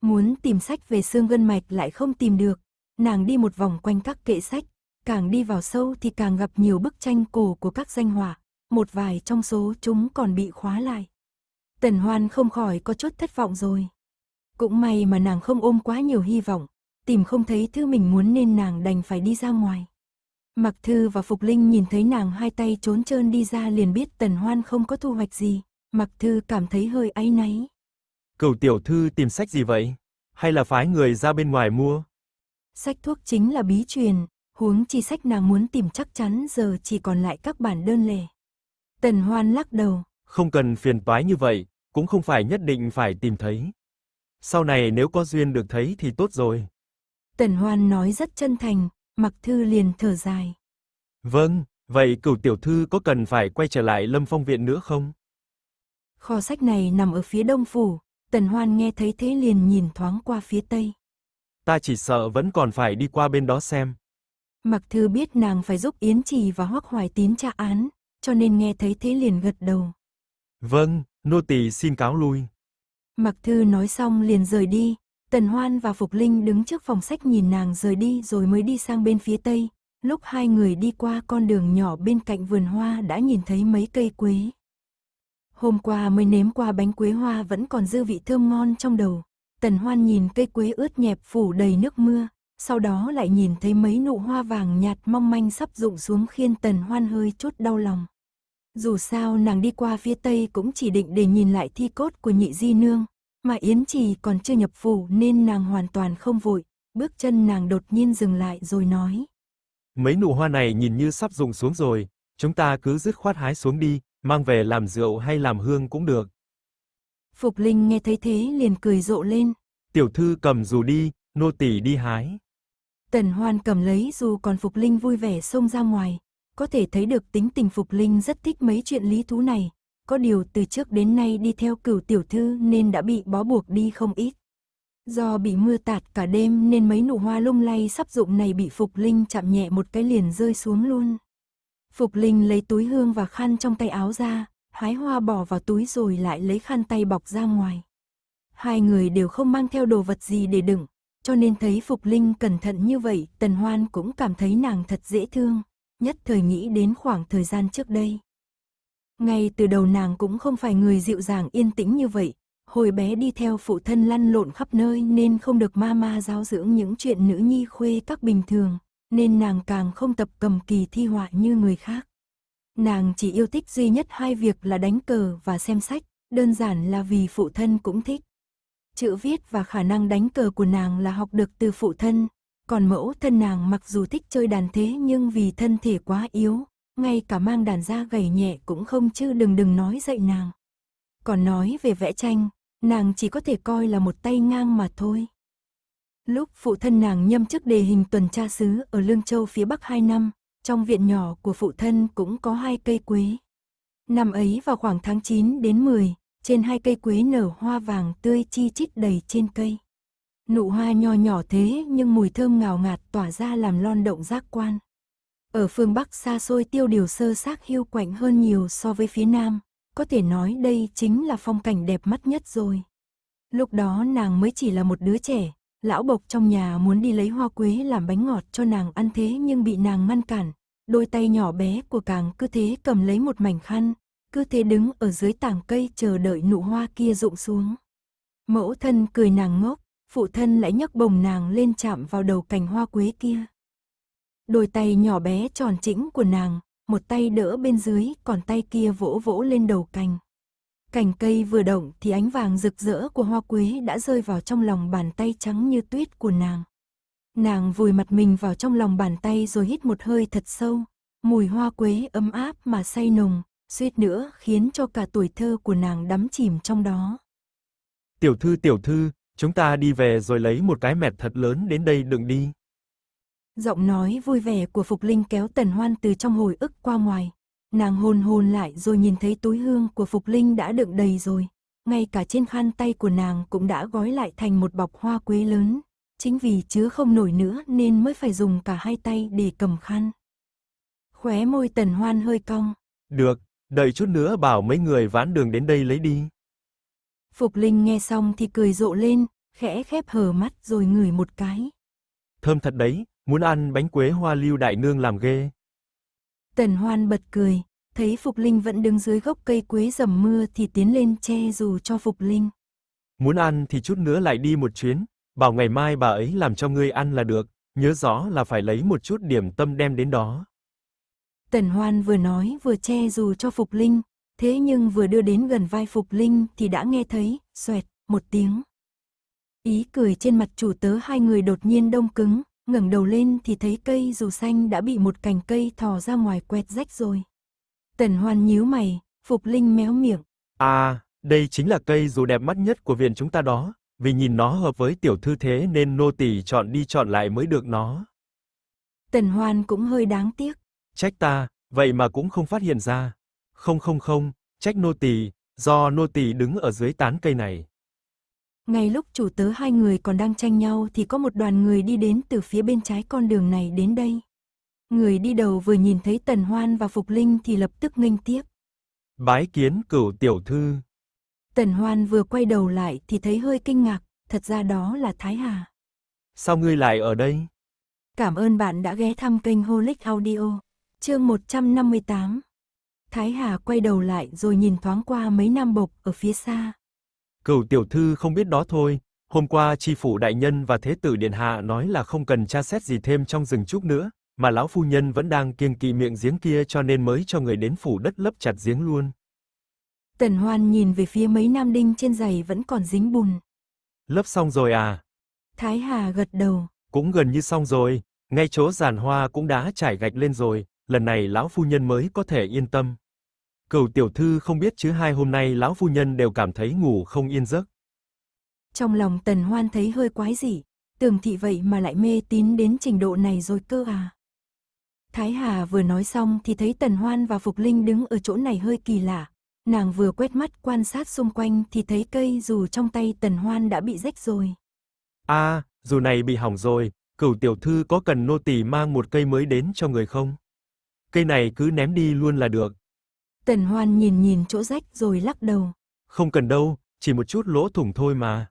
Muốn tìm sách về xương gân mạch lại không tìm được, nàng đi một vòng quanh các kệ sách, càng đi vào sâu thì càng gặp nhiều bức tranh cổ của các danh họa, một vài trong số chúng còn bị khóa lại. Tần Hoan không khỏi có chút thất vọng rồi. Cũng may mà nàng không ôm quá nhiều hy vọng, tìm không thấy thứ mình muốn nên nàng đành phải đi ra ngoài. Mặc Thư và Phục Linh nhìn thấy nàng hai tay trốn trơn đi ra liền biết Tần Hoan không có thu hoạch gì, Mặc Thư cảm thấy hơi áy náy. Cầu tiểu thư tìm sách gì vậy? Hay là phái người ra bên ngoài mua? Sách thuốc chính là bí truyền, huống chi sách nàng muốn tìm chắc chắn giờ chỉ còn lại các bản đơn lẻ. Tần Hoan lắc đầu. Không cần phiền toái như vậy, cũng không phải nhất định phải tìm thấy. Sau này nếu có duyên được thấy thì tốt rồi. Tần Hoan nói rất chân thành, Mặc Thư liền thở dài. Vâng, vậy cửu tiểu thư có cần phải quay trở lại Lâm Phong Viện nữa không? Kho sách này nằm ở phía đông phủ, Tần Hoan nghe thấy thế liền nhìn thoáng qua phía tây. Ta chỉ sợ vẫn còn phải đi qua bên đó xem. Mặc Thư biết nàng phải giúp Yến Trì và Hoắc Hoài Tín tra án, cho nên nghe thấy thế liền gật đầu. Vâng, nô tỳ xin cáo lui. Mặc Thư nói xong liền rời đi, Tần Hoan và Phục Linh đứng trước phòng sách nhìn nàng rời đi rồi mới đi sang bên phía tây. Lúc hai người đi qua con đường nhỏ bên cạnh vườn hoa đã nhìn thấy mấy cây quế. Hôm qua mới nếm qua bánh quế hoa vẫn còn dư vị thơm ngon trong đầu. Tần Hoan nhìn cây quế ướt nhẹp phủ đầy nước mưa, sau đó lại nhìn thấy mấy nụ hoa vàng nhạt mong manh sắp rụng xuống khiến Tần Hoan hơi chút đau lòng. Dù sao nàng đi qua phía tây cũng chỉ định để nhìn lại thi cốt của nhị di nương, mà Yến Trì còn chưa nhập phủ nên nàng hoàn toàn không vội, bước chân nàng đột nhiên dừng lại rồi nói. Mấy nụ hoa này nhìn như sắp rụng xuống rồi, chúng ta cứ dứt khoát hái xuống đi, mang về làm rượu hay làm hương cũng được. Phục Linh nghe thấy thế liền cười rộ lên. Tiểu thư cầm dù đi, nô tỳ đi hái. Tần Hoan cầm lấy dù còn Phục Linh vui vẻ xông ra ngoài, có thể thấy được tính tình Phục Linh rất thích mấy chuyện lý thú này, có điều từ trước đến nay đi theo cửu tiểu thư nên đã bị bó buộc đi không ít. Do bị mưa tạt cả đêm nên mấy nụ hoa lung lay sắp dụng này bị Phục Linh chạm nhẹ một cái liền rơi xuống luôn. Phục Linh lấy túi hương và khăn trong tay áo ra, hái hoa bỏ vào túi rồi lại lấy khăn tay bọc ra ngoài. Hai người đều không mang theo đồ vật gì để đựng, cho nên thấy Phục Linh cẩn thận như vậy, Tần Hoan cũng cảm thấy nàng thật dễ thương, nhất thời nghĩ đến khoảng thời gian trước đây. Ngay từ đầu nàng cũng không phải người dịu dàng yên tĩnh như vậy. Hồi bé đi theo phụ thân lăn lộn khắp nơi nên không được mama giáo dưỡng những chuyện nữ nhi khuê các bình thường, nên nàng càng không tập cầm kỳ thi họa như người khác. Nàng chỉ yêu thích duy nhất hai việc là đánh cờ và xem sách, đơn giản là vì phụ thân cũng thích. Chữ viết và khả năng đánh cờ của nàng là học được từ phụ thân, còn mẫu thân nàng mặc dù thích chơi đàn thế nhưng vì thân thể quá yếu, ngay cả mang đàn da gầy nhẹ cũng không chứ đừng đừng nói dậy nàng. Còn nói về vẽ tranh, nàng chỉ có thể coi là một tay ngang mà thôi. Lúc phụ thân nàng nhâm chức đề hình tuần tra sứ ở Lương Châu phía Bắc 2 năm, trong viện nhỏ của phụ thân cũng có hai cây quế. Năm ấy vào khoảng tháng 9 đến 10, trên hai cây quế nở hoa vàng tươi chi chít đầy trên cây. Nụ hoa nho nhỏ thế nhưng mùi thơm ngào ngạt tỏa ra làm lon động giác quan. Ở phương Bắc xa xôi tiêu điều sơ xác hiu quạnh hơn nhiều so với phía Nam, có thể nói đây chính là phong cảnh đẹp mắt nhất rồi. Lúc đó nàng mới chỉ là một đứa trẻ, lão bộc trong nhà muốn đi lấy hoa quế làm bánh ngọt cho nàng ăn thế nhưng bị nàng ngăn cản. Đôi tay nhỏ bé của càng cứ thế cầm lấy một mảnh khăn, cứ thế đứng ở dưới tảng cây chờ đợi nụ hoa kia rụng xuống. Mẫu thân cười nàng ngốc, phụ thân lại nhấc bồng nàng lên chạm vào đầu cành hoa quế kia. Đôi tay nhỏ bé tròn chỉnh của nàng, một tay đỡ bên dưới, còn tay kia vỗ vỗ lên đầu cành. Cành cây vừa động thì ánh vàng rực rỡ của hoa quế đã rơi vào trong lòng bàn tay trắng như tuyết của nàng. Nàng vùi mặt mình vào trong lòng bàn tay rồi hít một hơi thật sâu, mùi hoa quế ấm áp mà say nồng, suýt nữa khiến cho cả tuổi thơ của nàng đắm chìm trong đó. Tiểu thư tiểu thư, chúng ta đi về rồi lấy một cái mẹt thật lớn đến đây đừng đi. Giọng nói vui vẻ của Phục Linh kéo Tần Hoan từ trong hồi ức qua ngoài. Nàng hồn hồn lại rồi nhìn thấy túi hương của Phục Linh đã được đầy rồi. Ngay cả trên khăn tay của nàng cũng đã gói lại thành một bọc hoa quế lớn. Chính vì chứa không nổi nữa nên mới phải dùng cả hai tay để cầm khăn. Khóe môi Tần Hoan hơi cong. Được, đợi chút nữa bảo mấy người ván đường đến đây lấy đi. Phục Linh nghe xong thì cười rộ lên, khẽ khép hờ mắt rồi ngửi một cái. Thơm thật đấy, Muốn ăn bánh quế hoa lưu đại nương làm ghê. Tần Hoan bật cười, thấy Phục Linh vẫn đứng dưới gốc cây quế dầm mưa thì tiến lên che dù cho Phục Linh. Muốn ăn thì chút nữa lại đi một chuyến, bảo ngày mai bà ấy làm cho ngươi ăn là được, nhớ rõ là phải lấy một chút điểm tâm đem đến đó. Tần Hoan vừa nói vừa che dù cho Phục Linh, thế nhưng vừa đưa đến gần vai Phục Linh thì đã nghe thấy, xoẹt, một tiếng. Ý cười trên mặt chủ tớ hai người đột nhiên đông cứng, ngẩng đầu lên thì thấy cây dù xanh đã bị một cành cây thò ra ngoài quẹt rách rồi. Tần Hoan nhíu mày, Phục Linh méo miệng. À, đây chính là cây dù đẹp mắt nhất của viện chúng ta đó, vì nhìn nó hợp với tiểu thư thế nên nô tỳ chọn đi chọn lại mới được nó. Tần Hoan cũng hơi đáng tiếc. Trách ta, vậy mà cũng không phát hiện ra. Không không không, trách nô tỳ, do nô tỳ đứng ở dưới tán cây này. Ngay lúc chủ tớ hai người còn đang tranh nhau thì có một đoàn người đi đến từ phía bên trái con đường này đến đây. Người đi đầu vừa nhìn thấy Tần Hoan và Phục Linh thì lập tức nghênh tiếp. Bái kiến cửu tiểu thư. Tần Hoan vừa quay đầu lại thì thấy hơi kinh ngạc, thật ra đó là Thái Hà. Sao ngươi lại ở đây? Cảm ơn bạn đã ghé thăm kênh Holic Audio, chương 158. Thái Hà quay đầu lại rồi nhìn thoáng qua mấy nam bộc ở phía xa, Cửu tiểu thư không biết đó thôi, hôm qua tri phủ đại nhân và thế tử điện hạ nói là không cần tra xét gì thêm trong rừng trúc nữa, mà lão phu nhân vẫn đang kiêng kỵ miệng giếng kia cho nên mới cho người đến phủ đất lấp chặt giếng luôn. Tần Hoan nhìn về phía mấy nam đinh trên giày vẫn còn dính bùn. Lấp xong rồi à? Thái Hà gật đầu. Cũng gần như xong rồi, ngay chỗ giàn hoa cũng đã trải gạch lên rồi, lần này lão phu nhân mới có thể yên tâm. Cửu tiểu thư không biết chứ hai hôm nay lão phu nhân đều cảm thấy ngủ không yên giấc. Trong lòng tần hoan thấy hơi quái dị, tường thị vậy mà lại mê tín đến trình độ này rồi cơ à. Thái Hà vừa nói xong thì thấy Tần Hoan và Phục Linh đứng ở chỗ này hơi kỳ lạ. Nàng vừa quét mắt quan sát xung quanh thì thấy cây dù trong tay Tần Hoan đã bị rách rồi. a à, dù này bị hỏng rồi, cửu tiểu thư có cần nô tỳ mang một cây mới đến cho người không? Cây này cứ ném đi luôn là được, Tần Hoan nhìn nhìn chỗ rách rồi lắc đầu. Không cần đâu, chỉ một chút lỗ thủng thôi mà.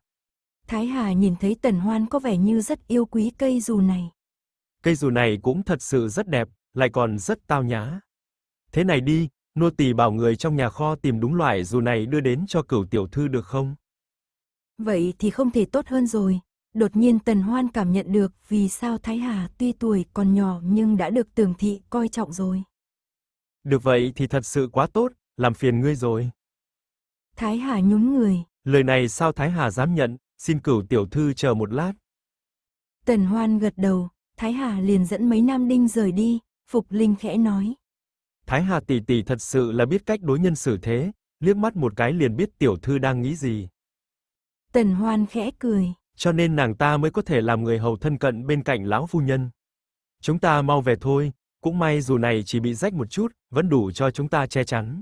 Thái Hà nhìn thấy Tần Hoan có vẻ như rất yêu quý cây dù này. Cây dù này cũng thật sự rất đẹp, lại còn rất tao nhã. Thế này đi, nô tỳ bảo người trong nhà kho tìm đúng loại dù này đưa đến cho cửu tiểu thư được không? Vậy thì không thể tốt hơn rồi. Đột nhiên Tần Hoan cảm nhận được vì sao Thái Hà tuy tuổi còn nhỏ nhưng đã được tường thị coi trọng rồi. Được vậy thì thật sự quá tốt, làm phiền ngươi rồi. Thái Hà nhún người. Lời này sao Thái Hà dám nhận, xin cửu tiểu thư chờ một lát. Tần Hoan gật đầu, Thái Hà liền dẫn mấy nam đinh rời đi, Phục Linh khẽ nói. Thái Hà tỷ tỷ thật sự là biết cách đối nhân xử thế, liếc mắt một cái liền biết tiểu thư đang nghĩ gì. Tần Hoan khẽ cười. Cho nên nàng ta mới có thể làm người hầu thân cận bên cạnh lão phu nhân. Chúng ta mau về thôi, cũng may dù này chỉ bị rách một chút, vẫn đủ cho chúng ta che chắn.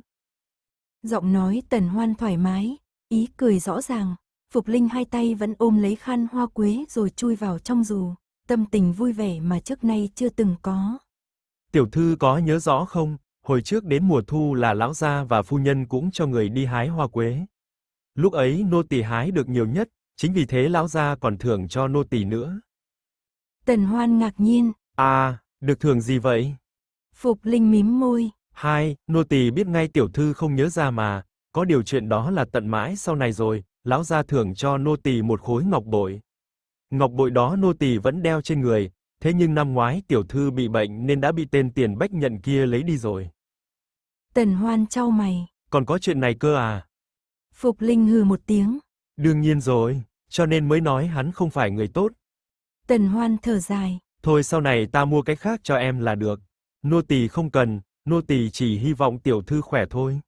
Giọng nói tần hoan thoải mái, ý cười rõ ràng. Phục Linh hai tay vẫn ôm lấy khăn hoa quế rồi chui vào trong dù, tâm tình vui vẻ mà trước nay chưa từng có. Tiểu thư có nhớ rõ không, hồi trước đến mùa thu là lão gia và phu nhân cũng cho người đi hái hoa quế. Lúc ấy nô tỳ hái được nhiều nhất, chính vì thế lão gia còn thưởng cho nô tỳ nữa. Tần Hoan ngạc nhiên. À, được thưởng gì vậy? Phục Linh mím môi. Hai, nô tỳ biết ngay tiểu thư không nhớ ra mà, có điều chuyện đó là tận mãi sau này rồi, lão gia thưởng cho nô tỳ một khối ngọc bội. Ngọc bội đó nô tỳ vẫn đeo trên người, thế nhưng năm ngoái tiểu thư bị bệnh nên đã bị tên tiền bách nhận kia lấy đi rồi. Tần Hoan trao mày. Còn có chuyện này cơ à? Phục Linh hừ một tiếng. Đương nhiên rồi, cho nên mới nói hắn không phải người tốt. Tần Hoan thở dài. Thôi sau này ta mua cái khác cho em là được. Nô tỳ không cần, nô tỳ chỉ hy vọng tiểu thư khỏe thôi.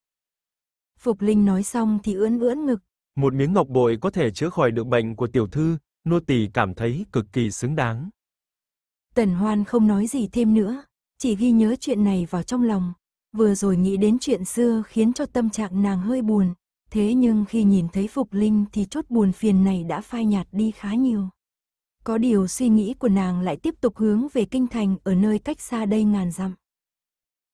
Phục Linh nói xong thì ưỡn ưỡn ngực. Một miếng ngọc bội có thể chữa khỏi được bệnh của tiểu thư, nô tỳ cảm thấy cực kỳ xứng đáng. Tần Hoan không nói gì thêm nữa, chỉ ghi nhớ chuyện này vào trong lòng. Vừa rồi nghĩ đến chuyện xưa khiến cho tâm trạng nàng hơi buồn, thế nhưng khi nhìn thấy Phục Linh thì chốt buồn phiền này đã phai nhạt đi khá nhiều. Có điều suy nghĩ của nàng lại tiếp tục hướng về kinh thành ở nơi cách xa đây ngàn dặm.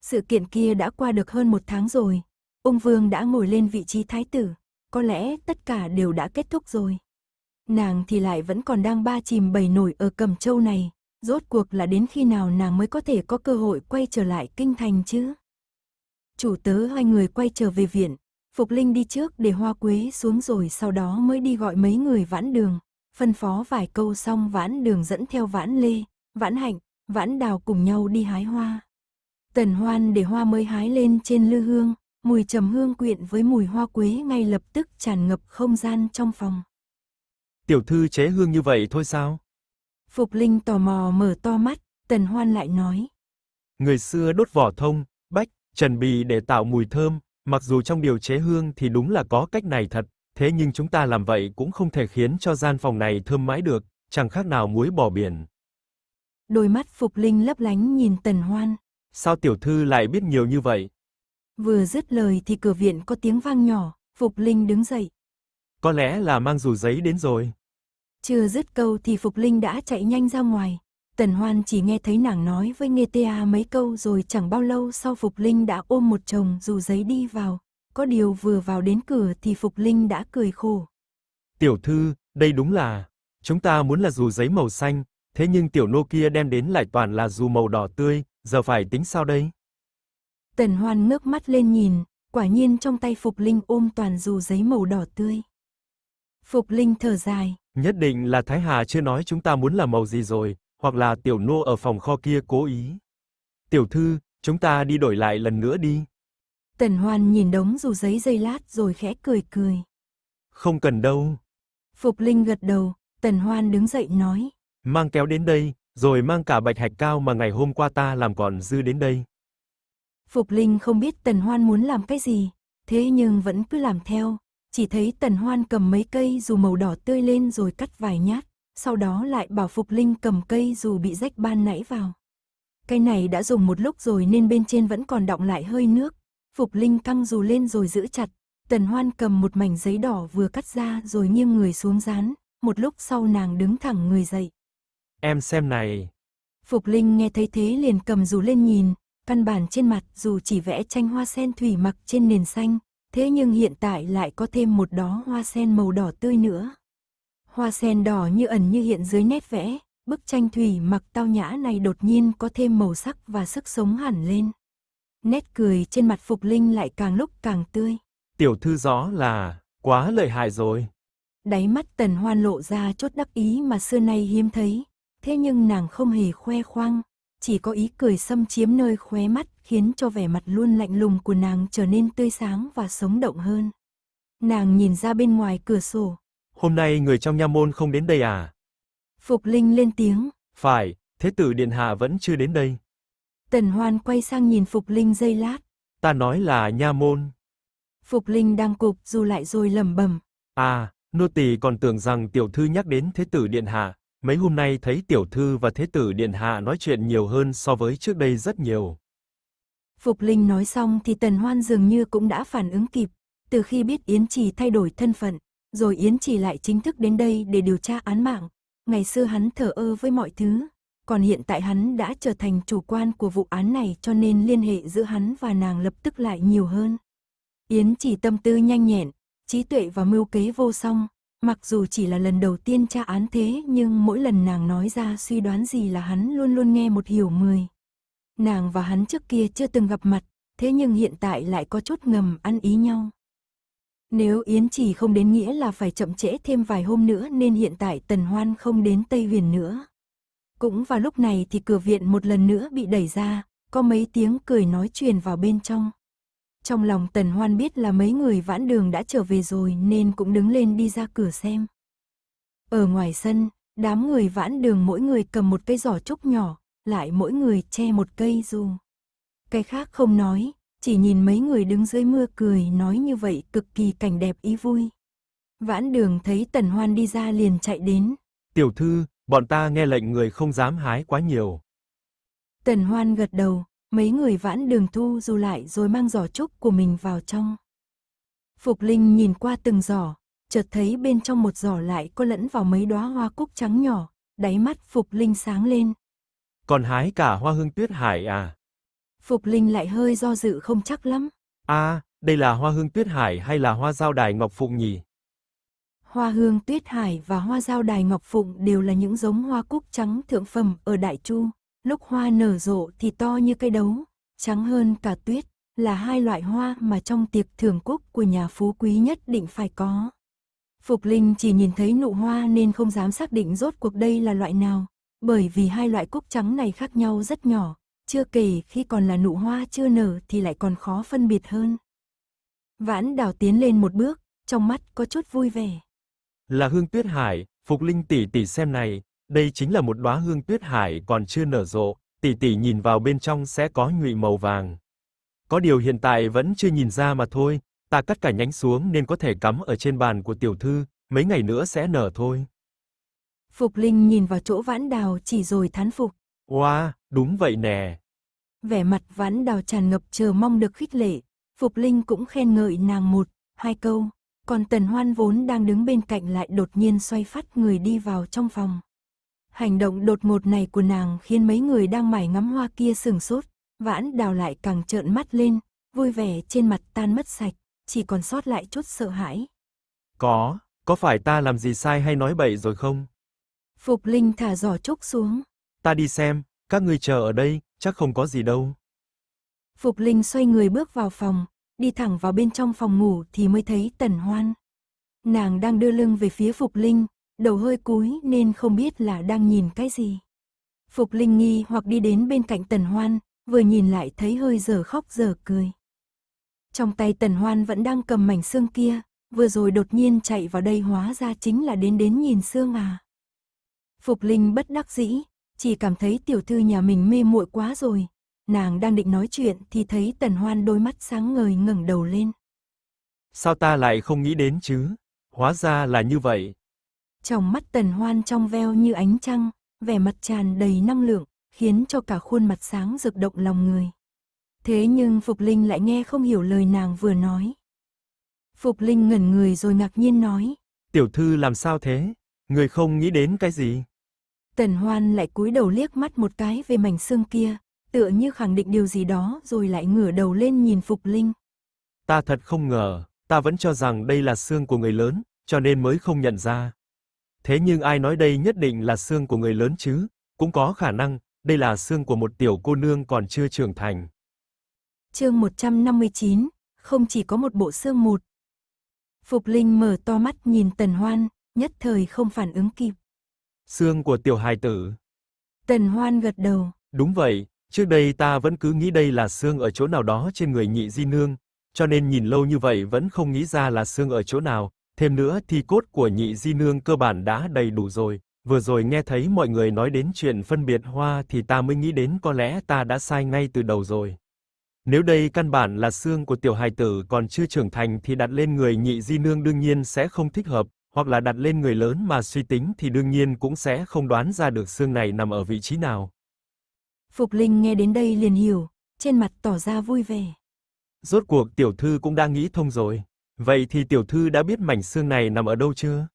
Sự kiện kia đã qua được hơn một tháng rồi. Ung Vương đã ngồi lên vị trí thái tử. Có lẽ tất cả đều đã kết thúc rồi. Nàng thì lại vẫn còn đang ba chìm bảy nổi ở cầm châu này. Rốt cuộc là đến khi nào nàng mới có thể có cơ hội quay trở lại kinh thành chứ? Chủ tớ hai người quay trở về viện. Phục Linh đi trước để hoa quế xuống rồi sau đó mới đi gọi mấy người vãn đường phân phó vài câu xong vãn đường dẫn theo vãn lê, vãn hạnh, vãn đào cùng nhau đi hái hoa. Tần hoan để hoa mới hái lên trên lư hương, mùi trầm hương quyện với mùi hoa quế ngay lập tức tràn ngập không gian trong phòng. Tiểu thư chế hương như vậy thôi sao? Phục Linh tò mò mở to mắt, Tần Hoan lại nói. Người xưa đốt vỏ thông, bách, trần bì để tạo mùi thơm, mặc dù trong điều chế hương thì đúng là có cách này thật, thế nhưng chúng ta làm vậy cũng không thể khiến cho gian phòng này thơm mãi được, chẳng khác nào muối bỏ biển. Đôi mắt Phục Linh lấp lánh nhìn Tần Hoan. Sao tiểu thư lại biết nhiều như vậy? Vừa dứt lời thì cửa viện có tiếng vang nhỏ, Phục Linh đứng dậy. Có lẽ là mang dù giấy đến rồi. Chưa dứt câu thì Phục Linh đã chạy nhanh ra ngoài. Tần Hoan chỉ nghe thấy nàng nói với nghe tia mấy câu rồi chẳng bao lâu sau Phục Linh đã ôm một chồng dù giấy đi vào, có điều vừa vào đến cửa thì Phục Linh đã cười khổ. Tiểu thư, đây đúng là, chúng ta muốn là dù giấy màu xanh, thế nhưng tiểu nô kia đem đến lại toàn là dù màu đỏ tươi, giờ phải tính sao đây? Tần Hoan ngước mắt lên nhìn, quả nhiên trong tay Phục Linh ôm toàn dù giấy màu đỏ tươi. Phục Linh thở dài. Nhất định là Thái Hà chưa nói chúng ta muốn là màu gì rồi, hoặc là tiểu nô ở phòng kho kia cố ý. Tiểu thư, chúng ta đi đổi lại lần nữa đi. Tần Hoan nhìn đống dù giấy dây lát rồi khẽ cười cười. Không cần đâu. Phục Linh gật đầu, Tần Hoan đứng dậy nói. Mang kéo đến đây, rồi mang cả bạch hạch cao mà ngày hôm qua ta làm còn dư đến đây. Phục Linh không biết Tần Hoan muốn làm cái gì, thế nhưng vẫn cứ làm theo. Chỉ thấy Tần Hoan cầm mấy cây dù màu đỏ tươi lên rồi cắt vài nhát, sau đó lại bảo Phục Linh cầm cây dù bị rách ban nãy vào. Cây này đã dùng một lúc rồi nên bên trên vẫn còn đọng lại hơi nước, Phục Linh căng dù lên rồi giữ chặt, Tần Hoan cầm một mảnh giấy đỏ vừa cắt ra rồi nghiêng người xuống dán, một lúc sau nàng đứng thẳng người dậy. Em xem này. Phục Linh nghe thấy thế liền cầm dù lên nhìn, căn bản trên mặt dù chỉ vẽ tranh hoa sen thủy mặc trên nền xanh, thế nhưng hiện tại lại có thêm một đó hoa sen màu đỏ tươi nữa. Hoa sen đỏ như ẩn như hiện dưới nét vẽ, bức tranh thủy mặc tao nhã này đột nhiên có thêm màu sắc và sức sống hẳn lên nét cười trên mặt Phục Linh lại càng lúc càng tươi. Tiểu thư gió là, quá lợi hại rồi. Đáy mắt tần hoan lộ ra chốt đắc ý mà xưa nay hiếm thấy, thế nhưng nàng không hề khoe khoang, chỉ có ý cười xâm chiếm nơi khóe mắt khiến cho vẻ mặt luôn lạnh lùng của nàng trở nên tươi sáng và sống động hơn. Nàng nhìn ra bên ngoài cửa sổ. Hôm nay người trong nha môn không đến đây à? Phục Linh lên tiếng. Phải, Thế tử Điện Hạ vẫn chưa đến đây. Tần Hoan quay sang nhìn Phục Linh giây lát. Ta nói là nha môn. Phục Linh đang cục dù lại rồi lầm bầm. À, nô tỳ còn tưởng rằng tiểu thư nhắc đến Thế tử Điện Hạ. Mấy hôm nay thấy tiểu thư và Thế tử Điện Hạ nói chuyện nhiều hơn so với trước đây rất nhiều. Phục Linh nói xong thì Tần Hoan dường như cũng đã phản ứng kịp. Từ khi biết Yến Trì thay đổi thân phận, rồi Yến Trì lại chính thức đến đây để điều tra án mạng. Ngày xưa hắn thở ơ với mọi thứ, còn hiện tại hắn đã trở thành chủ quan của vụ án này cho nên liên hệ giữa hắn và nàng lập tức lại nhiều hơn. Yến chỉ tâm tư nhanh nhẹn, trí tuệ và mưu kế vô song, mặc dù chỉ là lần đầu tiên tra án thế nhưng mỗi lần nàng nói ra suy đoán gì là hắn luôn luôn nghe một hiểu mười. Nàng và hắn trước kia chưa từng gặp mặt, thế nhưng hiện tại lại có chút ngầm ăn ý nhau. Nếu Yến chỉ không đến nghĩa là phải chậm trễ thêm vài hôm nữa nên hiện tại Tần Hoan không đến Tây viền nữa. Cũng vào lúc này thì cửa viện một lần nữa bị đẩy ra, có mấy tiếng cười nói truyền vào bên trong. Trong lòng Tần Hoan biết là mấy người vãn đường đã trở về rồi nên cũng đứng lên đi ra cửa xem. Ở ngoài sân, đám người vãn đường mỗi người cầm một cây giỏ trúc nhỏ, lại mỗi người che một cây dù. Cái khác không nói, chỉ nhìn mấy người đứng dưới mưa cười nói như vậy cực kỳ cảnh đẹp ý vui. Vãn đường thấy Tần Hoan đi ra liền chạy đến. Tiểu thư, bọn ta nghe lệnh người không dám hái quá nhiều. Tần Hoan gật đầu, mấy người vãn đường thu du lại rồi mang giỏ trúc của mình vào trong. Phục Linh nhìn qua từng giỏ, chợt thấy bên trong một giỏ lại có lẫn vào mấy đóa hoa cúc trắng nhỏ, đáy mắt Phục Linh sáng lên. Còn hái cả hoa hương tuyết hải à? Phục Linh lại hơi do dự không chắc lắm. À, đây là hoa hương tuyết hải hay là hoa giao đài ngọc phụng nhỉ? hoa hương tuyết hải và hoa giao đài ngọc phụng đều là những giống hoa cúc trắng thượng phẩm ở Đại Chu. Lúc hoa nở rộ thì to như cây đấu, trắng hơn cả tuyết, là hai loại hoa mà trong tiệc thưởng cúc của nhà phú quý nhất định phải có. Phục Linh chỉ nhìn thấy nụ hoa nên không dám xác định rốt cuộc đây là loại nào, bởi vì hai loại cúc trắng này khác nhau rất nhỏ, chưa kể khi còn là nụ hoa chưa nở thì lại còn khó phân biệt hơn. Vãn đào tiến lên một bước, trong mắt có chút vui vẻ là hương tuyết hải, Phục Linh tỷ tỷ xem này, đây chính là một đóa hương tuyết hải còn chưa nở rộ, tỷ tỷ nhìn vào bên trong sẽ có nhụy màu vàng. Có điều hiện tại vẫn chưa nhìn ra mà thôi, ta cắt cả nhánh xuống nên có thể cắm ở trên bàn của tiểu thư, mấy ngày nữa sẽ nở thôi. Phục Linh nhìn vào chỗ Vãn Đào chỉ rồi thán phục. Wow, đúng vậy nè. Vẻ mặt Vãn Đào tràn ngập chờ mong được khích lệ, Phục Linh cũng khen ngợi nàng một, hai câu. Còn tần hoan vốn đang đứng bên cạnh lại đột nhiên xoay phát người đi vào trong phòng. Hành động đột ngột này của nàng khiến mấy người đang mải ngắm hoa kia sừng sốt, vãn đào lại càng trợn mắt lên, vui vẻ trên mặt tan mất sạch, chỉ còn sót lại chút sợ hãi. Có, có phải ta làm gì sai hay nói bậy rồi không? Phục Linh thả giỏ trúc xuống. Ta đi xem, các ngươi chờ ở đây, chắc không có gì đâu. Phục Linh xoay người bước vào phòng, đi thẳng vào bên trong phòng ngủ thì mới thấy Tần Hoan. Nàng đang đưa lưng về phía Phục Linh, đầu hơi cúi nên không biết là đang nhìn cái gì. Phục Linh nghi hoặc đi đến bên cạnh Tần Hoan, vừa nhìn lại thấy hơi giờ khóc giờ cười. Trong tay Tần Hoan vẫn đang cầm mảnh xương kia, vừa rồi đột nhiên chạy vào đây hóa ra chính là đến đến nhìn xương à. Phục Linh bất đắc dĩ, chỉ cảm thấy tiểu thư nhà mình mê muội quá rồi, Nàng đang định nói chuyện thì thấy Tần Hoan đôi mắt sáng ngời ngẩng đầu lên. Sao ta lại không nghĩ đến chứ? Hóa ra là như vậy. Trong mắt Tần Hoan trong veo như ánh trăng, vẻ mặt tràn đầy năng lượng, khiến cho cả khuôn mặt sáng rực động lòng người. Thế nhưng Phục Linh lại nghe không hiểu lời nàng vừa nói. Phục Linh ngẩn người rồi ngạc nhiên nói. Tiểu thư làm sao thế? Người không nghĩ đến cái gì? Tần Hoan lại cúi đầu liếc mắt một cái về mảnh xương kia, tựa như khẳng định điều gì đó rồi lại ngửa đầu lên nhìn Phục Linh. Ta thật không ngờ, ta vẫn cho rằng đây là xương của người lớn, cho nên mới không nhận ra. Thế nhưng ai nói đây nhất định là xương của người lớn chứ, cũng có khả năng, đây là xương của một tiểu cô nương còn chưa trưởng thành. Chương 159, không chỉ có một bộ xương một. Phục Linh mở to mắt nhìn Tần Hoan, nhất thời không phản ứng kịp. Xương của tiểu hài tử. Tần Hoan gật đầu. Đúng vậy, Trước đây ta vẫn cứ nghĩ đây là xương ở chỗ nào đó trên người nhị di nương, cho nên nhìn lâu như vậy vẫn không nghĩ ra là xương ở chỗ nào, thêm nữa thì cốt của nhị di nương cơ bản đã đầy đủ rồi. Vừa rồi nghe thấy mọi người nói đến chuyện phân biệt hoa thì ta mới nghĩ đến có lẽ ta đã sai ngay từ đầu rồi. Nếu đây căn bản là xương của tiểu hài tử còn chưa trưởng thành thì đặt lên người nhị di nương đương nhiên sẽ không thích hợp, hoặc là đặt lên người lớn mà suy tính thì đương nhiên cũng sẽ không đoán ra được xương này nằm ở vị trí nào. Phục Linh nghe đến đây liền hiểu, trên mặt tỏ ra vui vẻ. Rốt cuộc tiểu thư cũng đang nghĩ thông rồi. Vậy thì tiểu thư đã biết mảnh xương này nằm ở đâu chưa?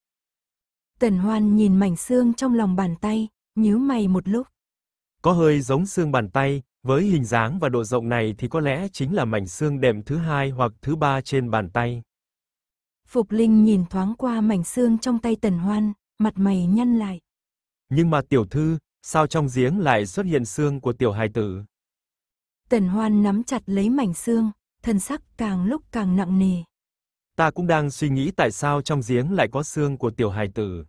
Tần Hoan nhìn mảnh xương trong lòng bàn tay, nhíu mày một lúc. Có hơi giống xương bàn tay, với hình dáng và độ rộng này thì có lẽ chính là mảnh xương đệm thứ hai hoặc thứ ba trên bàn tay. Phục Linh nhìn thoáng qua mảnh xương trong tay Tần Hoan, mặt mày nhăn lại. Nhưng mà tiểu thư, sao trong giếng lại xuất hiện xương của tiểu hài tử? Tần Hoan nắm chặt lấy mảnh xương, thân sắc càng lúc càng nặng nề. Ta cũng đang suy nghĩ tại sao trong giếng lại có xương của tiểu hài tử.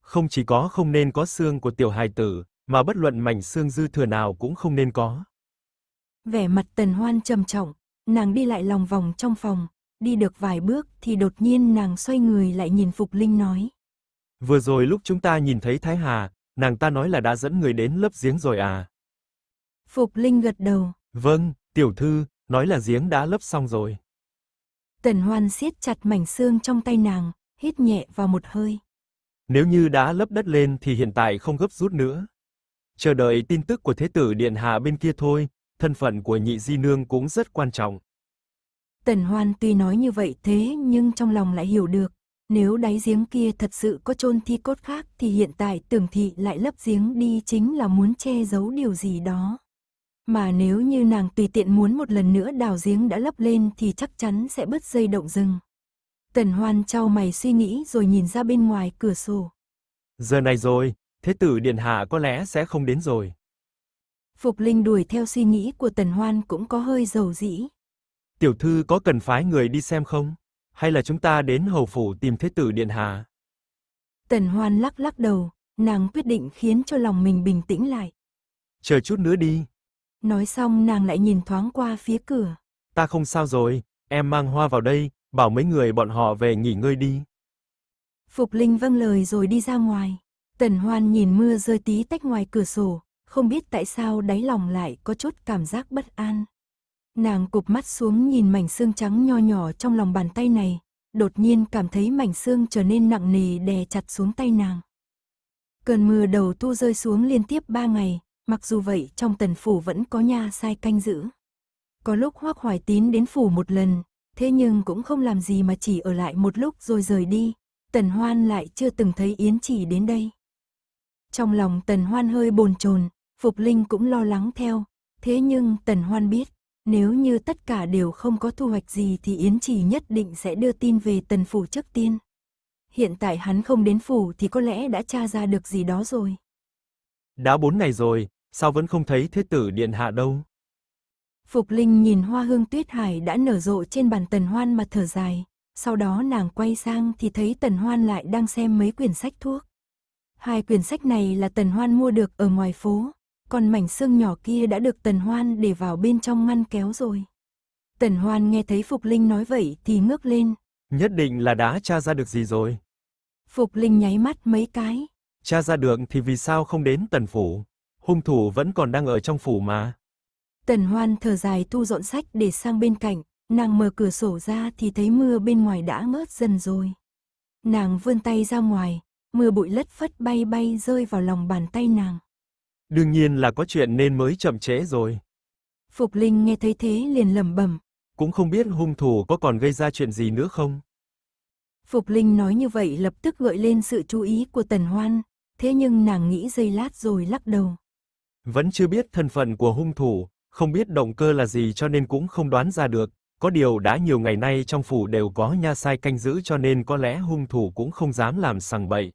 Không chỉ có không nên có xương của tiểu hài tử, mà bất luận mảnh xương dư thừa nào cũng không nên có. Vẻ mặt Tần Hoan trầm trọng, nàng đi lại lòng vòng trong phòng, đi được vài bước thì đột nhiên nàng xoay người lại nhìn Phục Linh nói. Vừa rồi lúc chúng ta nhìn thấy Thái Hà, nàng ta nói là đã dẫn người đến lớp giếng rồi à? Phục Linh gật đầu. Vâng, tiểu thư, nói là giếng đã lấp xong rồi. Tần Hoan siết chặt mảnh xương trong tay nàng, hít nhẹ vào một hơi. Nếu như đã lấp đất lên thì hiện tại không gấp rút nữa. Chờ đợi tin tức của Thế tử Điện Hạ bên kia thôi, thân phận của nhị di nương cũng rất quan trọng. Tần Hoan tuy nói như vậy thế nhưng trong lòng lại hiểu được, nếu đáy giếng kia thật sự có chôn thi cốt khác thì hiện tại tưởng thị lại lấp giếng đi chính là muốn che giấu điều gì đó. Mà nếu như nàng tùy tiện muốn một lần nữa đào giếng đã lấp lên thì chắc chắn sẽ bớt dây động rừng. Tần hoan trao mày suy nghĩ rồi nhìn ra bên ngoài cửa sổ. Giờ này rồi, thế tử điện hạ có lẽ sẽ không đến rồi. Phục Linh đuổi theo suy nghĩ của Tần Hoan cũng có hơi dầu dĩ. Tiểu thư có cần phái người đi xem không? hay là chúng ta đến hầu phủ tìm thế tử điện hạ? Tần Hoan lắc lắc đầu, nàng quyết định khiến cho lòng mình bình tĩnh lại. Chờ chút nữa đi. Nói xong nàng lại nhìn thoáng qua phía cửa. Ta không sao rồi, em mang hoa vào đây, bảo mấy người bọn họ về nghỉ ngơi đi. Phục Linh vâng lời rồi đi ra ngoài. Tần Hoan nhìn mưa rơi tí tách ngoài cửa sổ, không biết tại sao đáy lòng lại có chút cảm giác bất an. Nàng cụp mắt xuống nhìn mảnh xương trắng nho nhỏ trong lòng bàn tay này, đột nhiên cảm thấy mảnh xương trở nên nặng nề đè chặt xuống tay nàng. Cơn mưa đầu thu rơi xuống liên tiếp ba ngày, mặc dù vậy trong tần phủ vẫn có nha sai canh giữ. Có lúc hoác hoài tín đến phủ một lần, thế nhưng cũng không làm gì mà chỉ ở lại một lúc rồi rời đi, tần hoan lại chưa từng thấy yến chỉ đến đây. Trong lòng tần hoan hơi bồn chồn, Phục Linh cũng lo lắng theo, thế nhưng tần hoan biết nếu như tất cả đều không có thu hoạch gì thì Yến Trì nhất định sẽ đưa tin về tần phủ trước tiên. Hiện tại hắn không đến phủ thì có lẽ đã tra ra được gì đó rồi. Đã bốn ngày rồi, sao vẫn không thấy thế tử điện hạ đâu? Phục Linh nhìn hoa hương tuyết hải đã nở rộ trên bàn tần hoan mà thở dài. Sau đó nàng quay sang thì thấy tần hoan lại đang xem mấy quyển sách thuốc. Hai quyển sách này là tần hoan mua được ở ngoài phố, còn mảnh xương nhỏ kia đã được Tần Hoan để vào bên trong ngăn kéo rồi. Tần Hoan nghe thấy Phục Linh nói vậy thì ngước lên. Nhất định là đã tra ra được gì rồi. Phục Linh nháy mắt mấy cái. Tra ra được thì vì sao không đến Tần Phủ? Hung thủ vẫn còn đang ở trong phủ mà. Tần Hoan thở dài thu dọn sách để sang bên cạnh, nàng mở cửa sổ ra thì thấy mưa bên ngoài đã ngớt dần rồi. Nàng vươn tay ra ngoài, mưa bụi lất phất bay bay rơi vào lòng bàn tay nàng. Đương nhiên là có chuyện nên mới chậm trễ rồi. Phục Linh nghe thấy thế liền lẩm bẩm. Cũng không biết hung thủ có còn gây ra chuyện gì nữa không? Phục Linh nói như vậy lập tức gợi lên sự chú ý của Tần Hoan, thế nhưng nàng nghĩ giây lát rồi lắc đầu. Vẫn chưa biết thân phận của hung thủ, không biết động cơ là gì cho nên cũng không đoán ra được, có điều đã nhiều ngày nay trong phủ đều có nha sai canh giữ cho nên có lẽ hung thủ cũng không dám làm sằng bậy.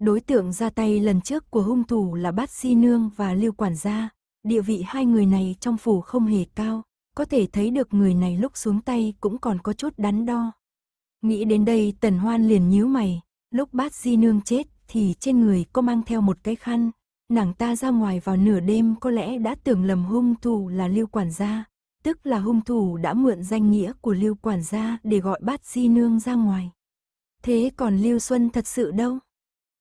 Đối tượng ra tay lần trước của hung thủ là Bát Si Nương và Lưu Quản gia, địa vị hai người này trong phủ không hề cao, có thể thấy được người này lúc xuống tay cũng còn có chút đắn đo. Nghĩ đến đây Tần Hoan liền nhíu mày, lúc Bát Di Nương chết thì trên người có mang theo một cái khăn, nàng ta ra ngoài vào nửa đêm có lẽ đã tưởng lầm hung thủ là Lưu Quản gia, tức là hung thủ đã mượn danh nghĩa của Lưu Quản gia để gọi Bát Di Nương ra ngoài. Thế còn Lưu Xuân thật sự đâu?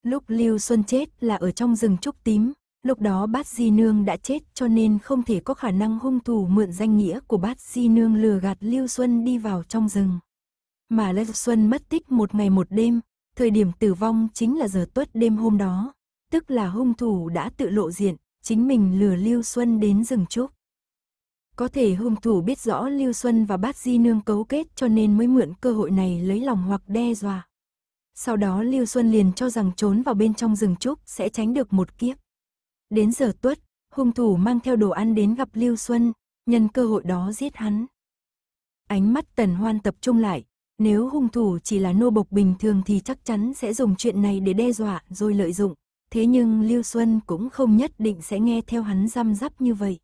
Lúc Lưu Xuân chết là ở trong rừng trúc tím, lúc đó bát di nương đã chết cho nên không thể có khả năng hung thủ mượn danh nghĩa của bát di nương lừa gạt Lưu Xuân đi vào trong rừng. Mà Lưu Xuân mất tích một ngày một đêm, thời điểm tử vong chính là giờ tuất đêm hôm đó, tức là hung thủ đã tự lộ diện, chính mình lừa Lưu Xuân đến rừng trúc. Có thể hung thủ biết rõ Lưu Xuân và Bát Di Nương cấu kết cho nên mới mượn cơ hội này lấy lòng hoặc đe dọa sau đó Lưu Xuân liền cho rằng trốn vào bên trong rừng trúc sẽ tránh được một kiếp. Đến giờ tuất, hung thủ mang theo đồ ăn đến gặp Lưu Xuân, nhân cơ hội đó giết hắn. Ánh mắt Tần Hoan tập trung lại, nếu hung thủ chỉ là nô bộc bình thường thì chắc chắn sẽ dùng chuyện này để đe dọa rồi lợi dụng, thế nhưng Lưu Xuân cũng không nhất định sẽ nghe theo hắn răm rắp như vậy.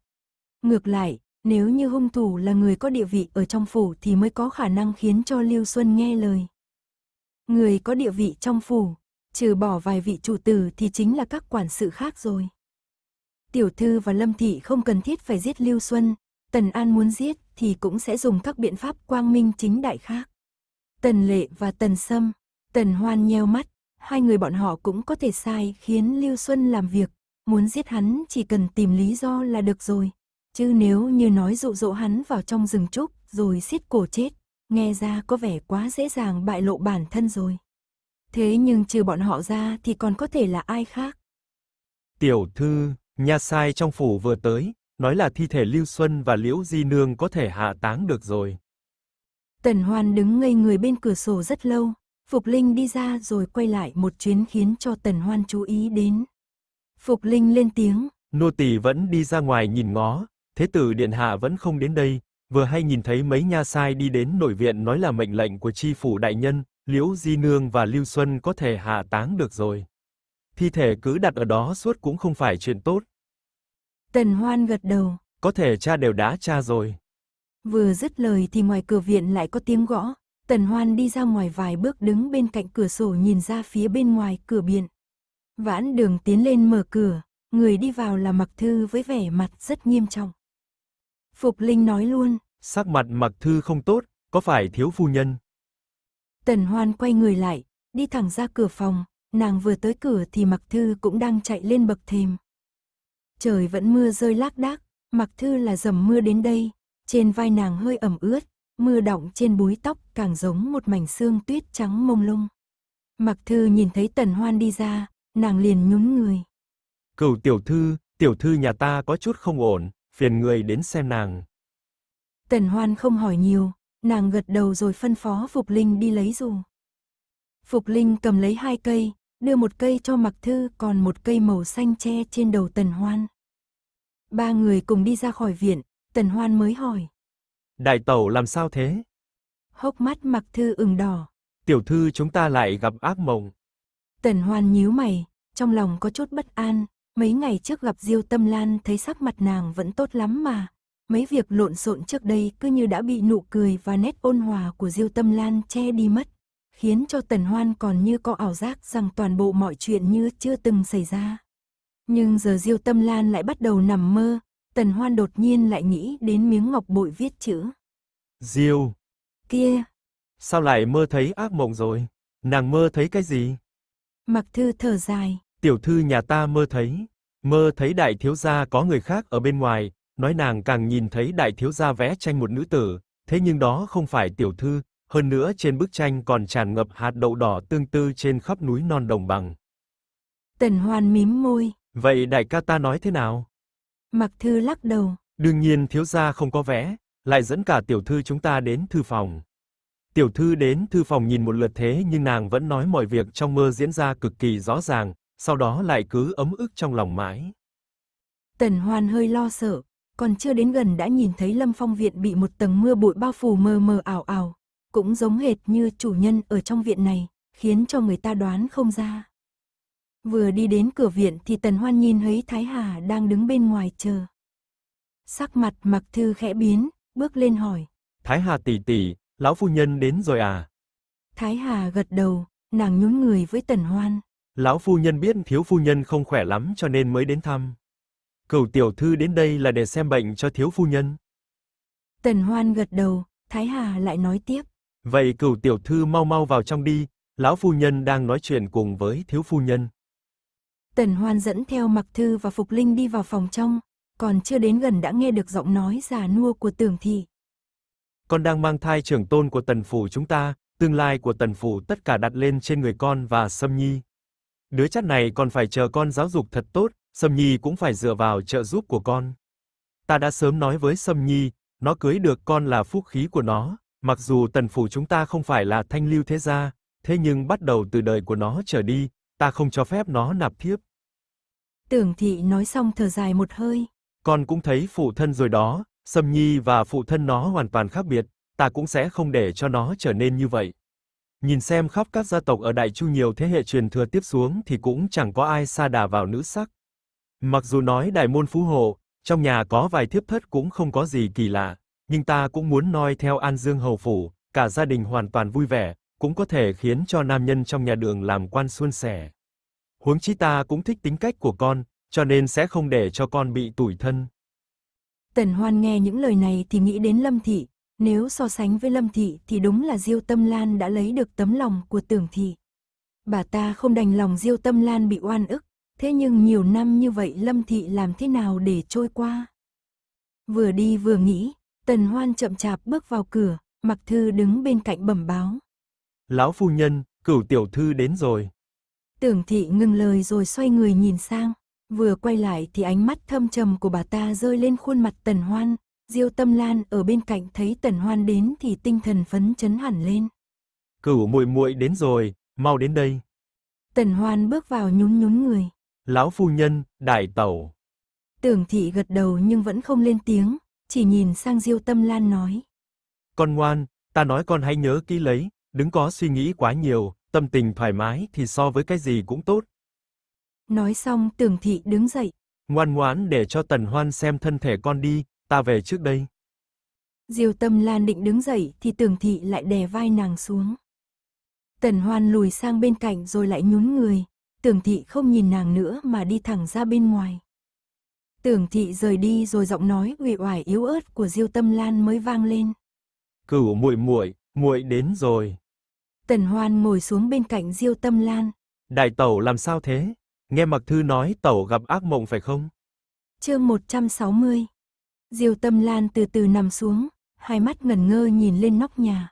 Ngược lại, nếu như hung thủ là người có địa vị ở trong phủ thì mới có khả năng khiến cho Lưu Xuân nghe lời người có địa vị trong phủ, trừ bỏ vài vị chủ tử thì chính là các quản sự khác rồi. Tiểu thư và Lâm Thị không cần thiết phải giết Lưu Xuân, Tần An muốn giết thì cũng sẽ dùng các biện pháp quang minh chính đại khác. Tần Lệ và Tần Sâm, Tần Hoan nheo mắt, hai người bọn họ cũng có thể sai khiến Lưu Xuân làm việc, muốn giết hắn chỉ cần tìm lý do là được rồi. Chứ nếu như nói dụ dỗ hắn vào trong rừng trúc rồi xiết cổ chết nghe ra có vẻ quá dễ dàng bại lộ bản thân rồi. Thế nhưng trừ bọn họ ra thì còn có thể là ai khác. Tiểu thư, nhà sai trong phủ vừa tới, nói là thi thể Lưu Xuân và Liễu Di Nương có thể hạ táng được rồi. Tần Hoan đứng ngây người bên cửa sổ rất lâu, Phục Linh đi ra rồi quay lại một chuyến khiến cho Tần Hoan chú ý đến. Phục Linh lên tiếng. Nô tỳ vẫn đi ra ngoài nhìn ngó, thế tử điện hạ vẫn không đến đây, vừa hay nhìn thấy mấy nha sai đi đến nội viện nói là mệnh lệnh của tri phủ đại nhân, Liễu Di Nương và Lưu Xuân có thể hạ táng được rồi. Thi thể cứ đặt ở đó suốt cũng không phải chuyện tốt. Tần Hoan gật đầu. Có thể cha đều đã cha rồi. Vừa dứt lời thì ngoài cửa viện lại có tiếng gõ. Tần Hoan đi ra ngoài vài bước đứng bên cạnh cửa sổ nhìn ra phía bên ngoài cửa biển. Vãn đường tiến lên mở cửa, người đi vào là Mặc Thư với vẻ mặt rất nghiêm trọng. Phục Linh nói luôn. Sắc mặt mặc thư không tốt, có phải thiếu phu nhân? Tần Hoan quay người lại, đi thẳng ra cửa phòng, nàng vừa tới cửa thì mặc thư cũng đang chạy lên bậc thềm. Trời vẫn mưa rơi lác đác, mặc thư là dầm mưa đến đây, trên vai nàng hơi ẩm ướt, mưa đọng trên búi tóc càng giống một mảnh xương tuyết trắng mông lung. Mặc thư nhìn thấy tần hoan đi ra, nàng liền nhún người. Cửu tiểu thư, tiểu thư nhà ta có chút không ổn phiền người đến xem nàng. Tần Hoan không hỏi nhiều, nàng gật đầu rồi phân phó Phục Linh đi lấy dù. Phục Linh cầm lấy hai cây, đưa một cây cho Mặc Thư còn một cây màu xanh che trên đầu Tần Hoan. Ba người cùng đi ra khỏi viện, Tần Hoan mới hỏi. Đại tẩu làm sao thế? Hốc mắt Mặc Thư ửng đỏ. Tiểu thư chúng ta lại gặp ác mộng. Tần Hoan nhíu mày, trong lòng có chút bất an, Mấy ngày trước gặp Diêu Tâm Lan thấy sắc mặt nàng vẫn tốt lắm mà. Mấy việc lộn xộn trước đây cứ như đã bị nụ cười và nét ôn hòa của Diêu Tâm Lan che đi mất, khiến cho Tần Hoan còn như có ảo giác rằng toàn bộ mọi chuyện như chưa từng xảy ra. Nhưng giờ Diêu Tâm Lan lại bắt đầu nằm mơ, Tần Hoan đột nhiên lại nghĩ đến miếng ngọc bội viết chữ. Diêu! Kia! Sao lại mơ thấy ác mộng rồi? Nàng mơ thấy cái gì? Mặc thư thở dài, Tiểu thư nhà ta mơ thấy, mơ thấy đại thiếu gia có người khác ở bên ngoài, nói nàng càng nhìn thấy đại thiếu gia vẽ tranh một nữ tử, thế nhưng đó không phải tiểu thư, hơn nữa trên bức tranh còn tràn ngập hạt đậu đỏ tương tư trên khắp núi non đồng bằng. Tần Hoan mím môi. Vậy đại ca ta nói thế nào? Mặc Thư lắc đầu. Đương nhiên thiếu gia không có vẽ, lại dẫn cả tiểu thư chúng ta đến thư phòng. Tiểu thư đến thư phòng nhìn một lượt thế nhưng nàng vẫn nói mọi việc trong mơ diễn ra cực kỳ rõ ràng, sau đó lại cứ ấm ức trong lòng mãi. Tần Hoan hơi lo sợ, còn chưa đến gần đã nhìn thấy Lâm Phong viện bị một tầng mưa bụi bao phủ mờ mờ ảo ảo, cũng giống hệt như chủ nhân ở trong viện này, khiến cho người ta đoán không ra. Vừa đi đến cửa viện thì Tần Hoan nhìn thấy Thái Hà đang đứng bên ngoài chờ. Sắc mặt Mặc Thư khẽ biến, bước lên hỏi. Thái Hà tỷ tỷ, lão phu nhân đến rồi à? Thái Hà gật đầu, nàng nhún người với Tần Hoan. Lão phu nhân biết thiếu phu nhân không khỏe lắm cho nên mới đến thăm. Cửu tiểu thư đến đây là để xem bệnh cho thiếu phu nhân. Tần Hoan gật đầu, Thái Hà lại nói tiếp. Vậy cửu tiểu thư mau mau vào trong đi, lão phu nhân đang nói chuyện cùng với thiếu phu nhân. Tần Hoan dẫn theo Mặc Thư và Phục Linh đi vào phòng trong, còn chưa đến gần đã nghe được giọng nói già nua của tường Thị. Con đang mang thai trưởng tôn của tần phủ chúng ta, tương lai của tần phủ tất cả đặt lên trên người con và Sâm Nhi. Đứa chắt này còn phải chờ con giáo dục thật tốt, Sâm Nhi cũng phải dựa vào trợ giúp của con. Ta đã sớm nói với Sâm Nhi, nó cưới được con là phúc khí của nó, mặc dù tần phủ chúng ta không phải là thanh lưu thế gia, thế nhưng bắt đầu từ đời của nó trở đi, ta không cho phép nó nạp thiếp. Tưởng thị nói xong thở dài một hơi. Con cũng thấy phụ thân rồi đó, Sâm Nhi và phụ thân nó hoàn toàn khác biệt, ta cũng sẽ không để cho nó trở nên như vậy. Nhìn xem khắp các gia tộc ở Đại Chu nhiều thế hệ truyền thừa tiếp xuống thì cũng chẳng có ai xa đà vào nữ sắc. Mặc dù nói đại môn phú hộ, trong nhà có vài thiếp thất cũng không có gì kỳ lạ, nhưng ta cũng muốn noi theo An Dương hầu phủ, cả gia đình hoàn toàn vui vẻ, cũng có thể khiến cho nam nhân trong nhà Đường làm quan xuân sẻ. Huống chi ta cũng thích tính cách của con, cho nên sẽ không để cho con bị tủi thân. Tần Hoan nghe những lời này thì nghĩ đến Lâm thị, nếu so sánh với Lâm Thị thì đúng là Diêu Tâm Lan đã lấy được tấm lòng của Tưởng Thị. Bà ta không đành lòng Diêu Tâm Lan bị oan ức, thế nhưng nhiều năm như vậy Lâm Thị làm thế nào để trôi qua? Vừa đi vừa nghĩ, Tần Hoan chậm chạp bước vào cửa, Mặc Thư đứng bên cạnh bẩm báo. Lão phu nhân, cửu tiểu thư đến rồi. Tưởng Thị ngừng lời rồi xoay người nhìn sang, vừa quay lại thì ánh mắt thâm trầm của bà ta rơi lên khuôn mặt Tần Hoan, Diêu Tâm Lan ở bên cạnh thấy Tần Hoan đến thì tinh thần phấn chấn hẳn lên. Cửu muội muội đến rồi, mau đến đây. Tần Hoan bước vào nhún nhún người. Lão phu nhân, đại tẩu. Tưởng thị gật đầu nhưng vẫn không lên tiếng, chỉ nhìn sang Diêu Tâm Lan nói. Con ngoan, ta nói con hãy nhớ kỹ lấy, đừng có suy nghĩ quá nhiều, tâm tình thoải mái thì so với cái gì cũng tốt. Nói xong tưởng thị đứng dậy. Ngoan ngoãn để cho Tần Hoan xem thân thể con đi, ta về trước đây. Diêu tâm lan định đứng dậy thì tưởng thị lại đè vai nàng xuống. Tần hoan lùi sang bên cạnh rồi lại nhún người, tưởng thị không nhìn nàng nữa mà đi thẳng ra bên ngoài. Tưởng thị rời đi rồi giọng nói uể oải yếu ớt của Diêu Tâm Lan mới vang lên. "Cửu muội muội, muội đến rồi." Tần Hoan ngồi xuống bên cạnh Diêu Tâm Lan. "Đại tẩu làm sao thế? Nghe Mặc thư nói tẩu gặp ác mộng phải không?" Chương 160. Diêu Tâm Lan từ từ nằm xuống, hai mắt ngẩn ngơ nhìn lên nóc nhà.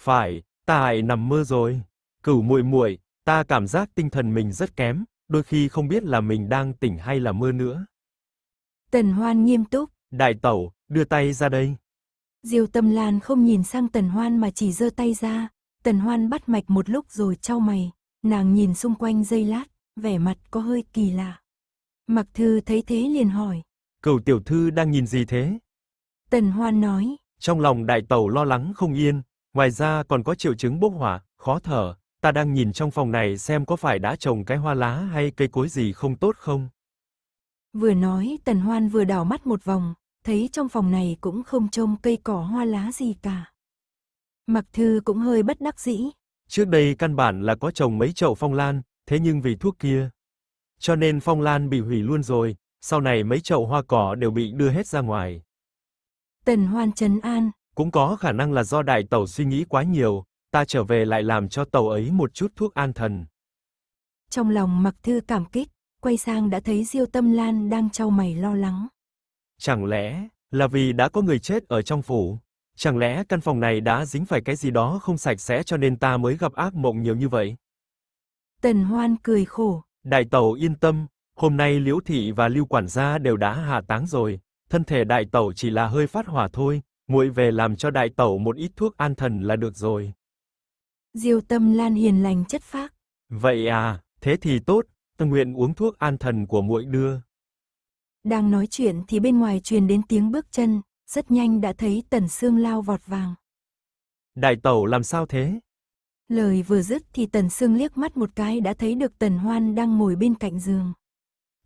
Phải, ta hại nằm mơ rồi. Cửu muội muội, ta cảm giác tinh thần mình rất kém, đôi khi không biết là mình đang tỉnh hay là mơ nữa. Tần Hoan nghiêm túc. Đại tẩu, đưa tay ra đây. Diêu Tâm Lan không nhìn sang Tần Hoan mà chỉ giơ tay ra. Tần Hoan bắt mạch một lúc rồi trao mày, nàng nhìn xung quanh giây lát, vẻ mặt có hơi kỳ lạ. Mặc Thư thấy thế liền hỏi, Cầu tiểu thư đang nhìn gì thế? Tần Hoan nói. Trong lòng đại tẩu lo lắng không yên, ngoài ra còn có triệu chứng bốc hỏa, khó thở, ta đang nhìn trong phòng này xem có phải đã trồng cái hoa lá hay cây cối gì không tốt không. Vừa nói, Tần Hoan vừa đảo mắt một vòng, thấy trong phòng này cũng không trông cây cỏ hoa lá gì cả. Mặc Thư cũng hơi bất đắc dĩ. Trước đây căn bản là có trồng mấy chậu phong lan, thế nhưng vì thuốc kia. Cho nên phong lan bị hủy luôn rồi, sau này mấy chậu hoa cỏ đều bị đưa hết ra ngoài. Tần Hoan trấn an, cũng có khả năng là do đại tẩu suy nghĩ quá nhiều, ta trở về lại làm cho tàu ấy một chút thuốc an thần. Trong lòng Mặc Thư cảm kích, quay sang đã thấy Diêu Tâm Lan đang trao mày lo lắng. Chẳng lẽ là vì đã có người chết ở trong phủ? Chẳng lẽ căn phòng này đã dính phải cái gì đó không sạch sẽ cho nên ta mới gặp ác mộng nhiều như vậy? Tần Hoan cười khổ. Đại tàu yên tâm, Hôm nay Liễu thị và Lưu quản gia đều đã hạ táng rồi, thân thể đại tẩu chỉ là hơi phát hỏa thôi, muội về làm cho đại tẩu một ít thuốc an thần là được rồi. Diêu Tâm Lan hiền lành chất phác. Vậy à, thế thì tốt, ta nguyện uống thuốc an thần của muội đưa. Đang nói chuyện thì bên ngoài truyền đến tiếng bước chân, rất nhanh đã thấy Tần Sương lao vọt vàng. Đại tẩu làm sao thế? Lời vừa dứt thì Tần Sương liếc mắt một cái đã thấy được Tần Hoan đang ngồi bên cạnh giường.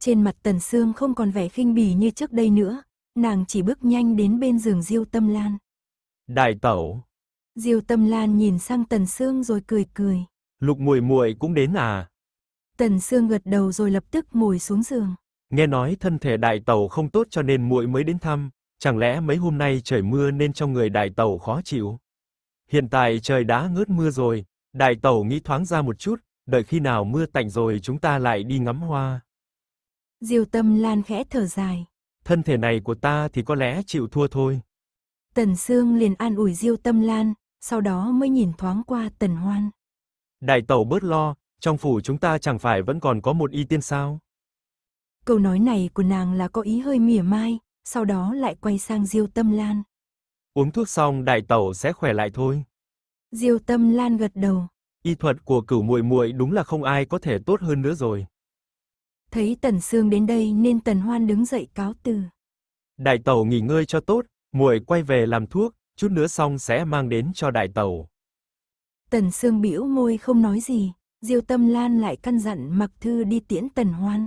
Trên mặt Tần Sương không còn vẻ khinh bỉ như trước đây nữa, nàng chỉ bước nhanh đến bên giường Diêu Tâm Lan. Đại tẩu. Diêu Tâm Lan nhìn sang Tần Sương rồi cười cười. Lục muội muội cũng đến à? Tần Sương gật đầu rồi lập tức ngồi xuống giường. Nghe nói thân thể đại tẩu không tốt cho nên muội mới đến thăm, chẳng lẽ mấy hôm nay trời mưa nên trong người đại tẩu khó chịu? Hiện tại trời đã ngớt mưa rồi, đại tẩu nghĩ thoáng ra một chút, đợi khi nào mưa tạnh rồi chúng ta lại đi ngắm hoa. Diêu Tâm Lan khẽ thở dài. Thân thể này của ta thì có lẽ chịu thua thôi. Tần Sương liền an ủi Diêu Tâm Lan, sau đó mới nhìn thoáng qua Tần Hoan. Đại tẩu bớt lo, trong phủ chúng ta chẳng phải vẫn còn có một y tiên sao? Câu nói này của nàng là có ý hơi mỉa mai, sau đó lại quay sang Diêu Tâm Lan. Uống thuốc xong đại tẩu sẽ khỏe lại thôi. Diêu Tâm Lan gật đầu. Y thuật của cửu muội muội đúng là không ai có thể tốt hơn nữa rồi. Thấy Tần Sương đến đây nên Tần Hoan đứng dậy cáo từ. Đại tàu nghỉ ngơi cho tốt, muội quay về làm thuốc, chút nữa xong sẽ mang đến cho đại tàu Tần Sương bĩu môi không nói gì, Diêu Tâm Lan lại căn dặn Mặc Thư đi tiễn Tần Hoan.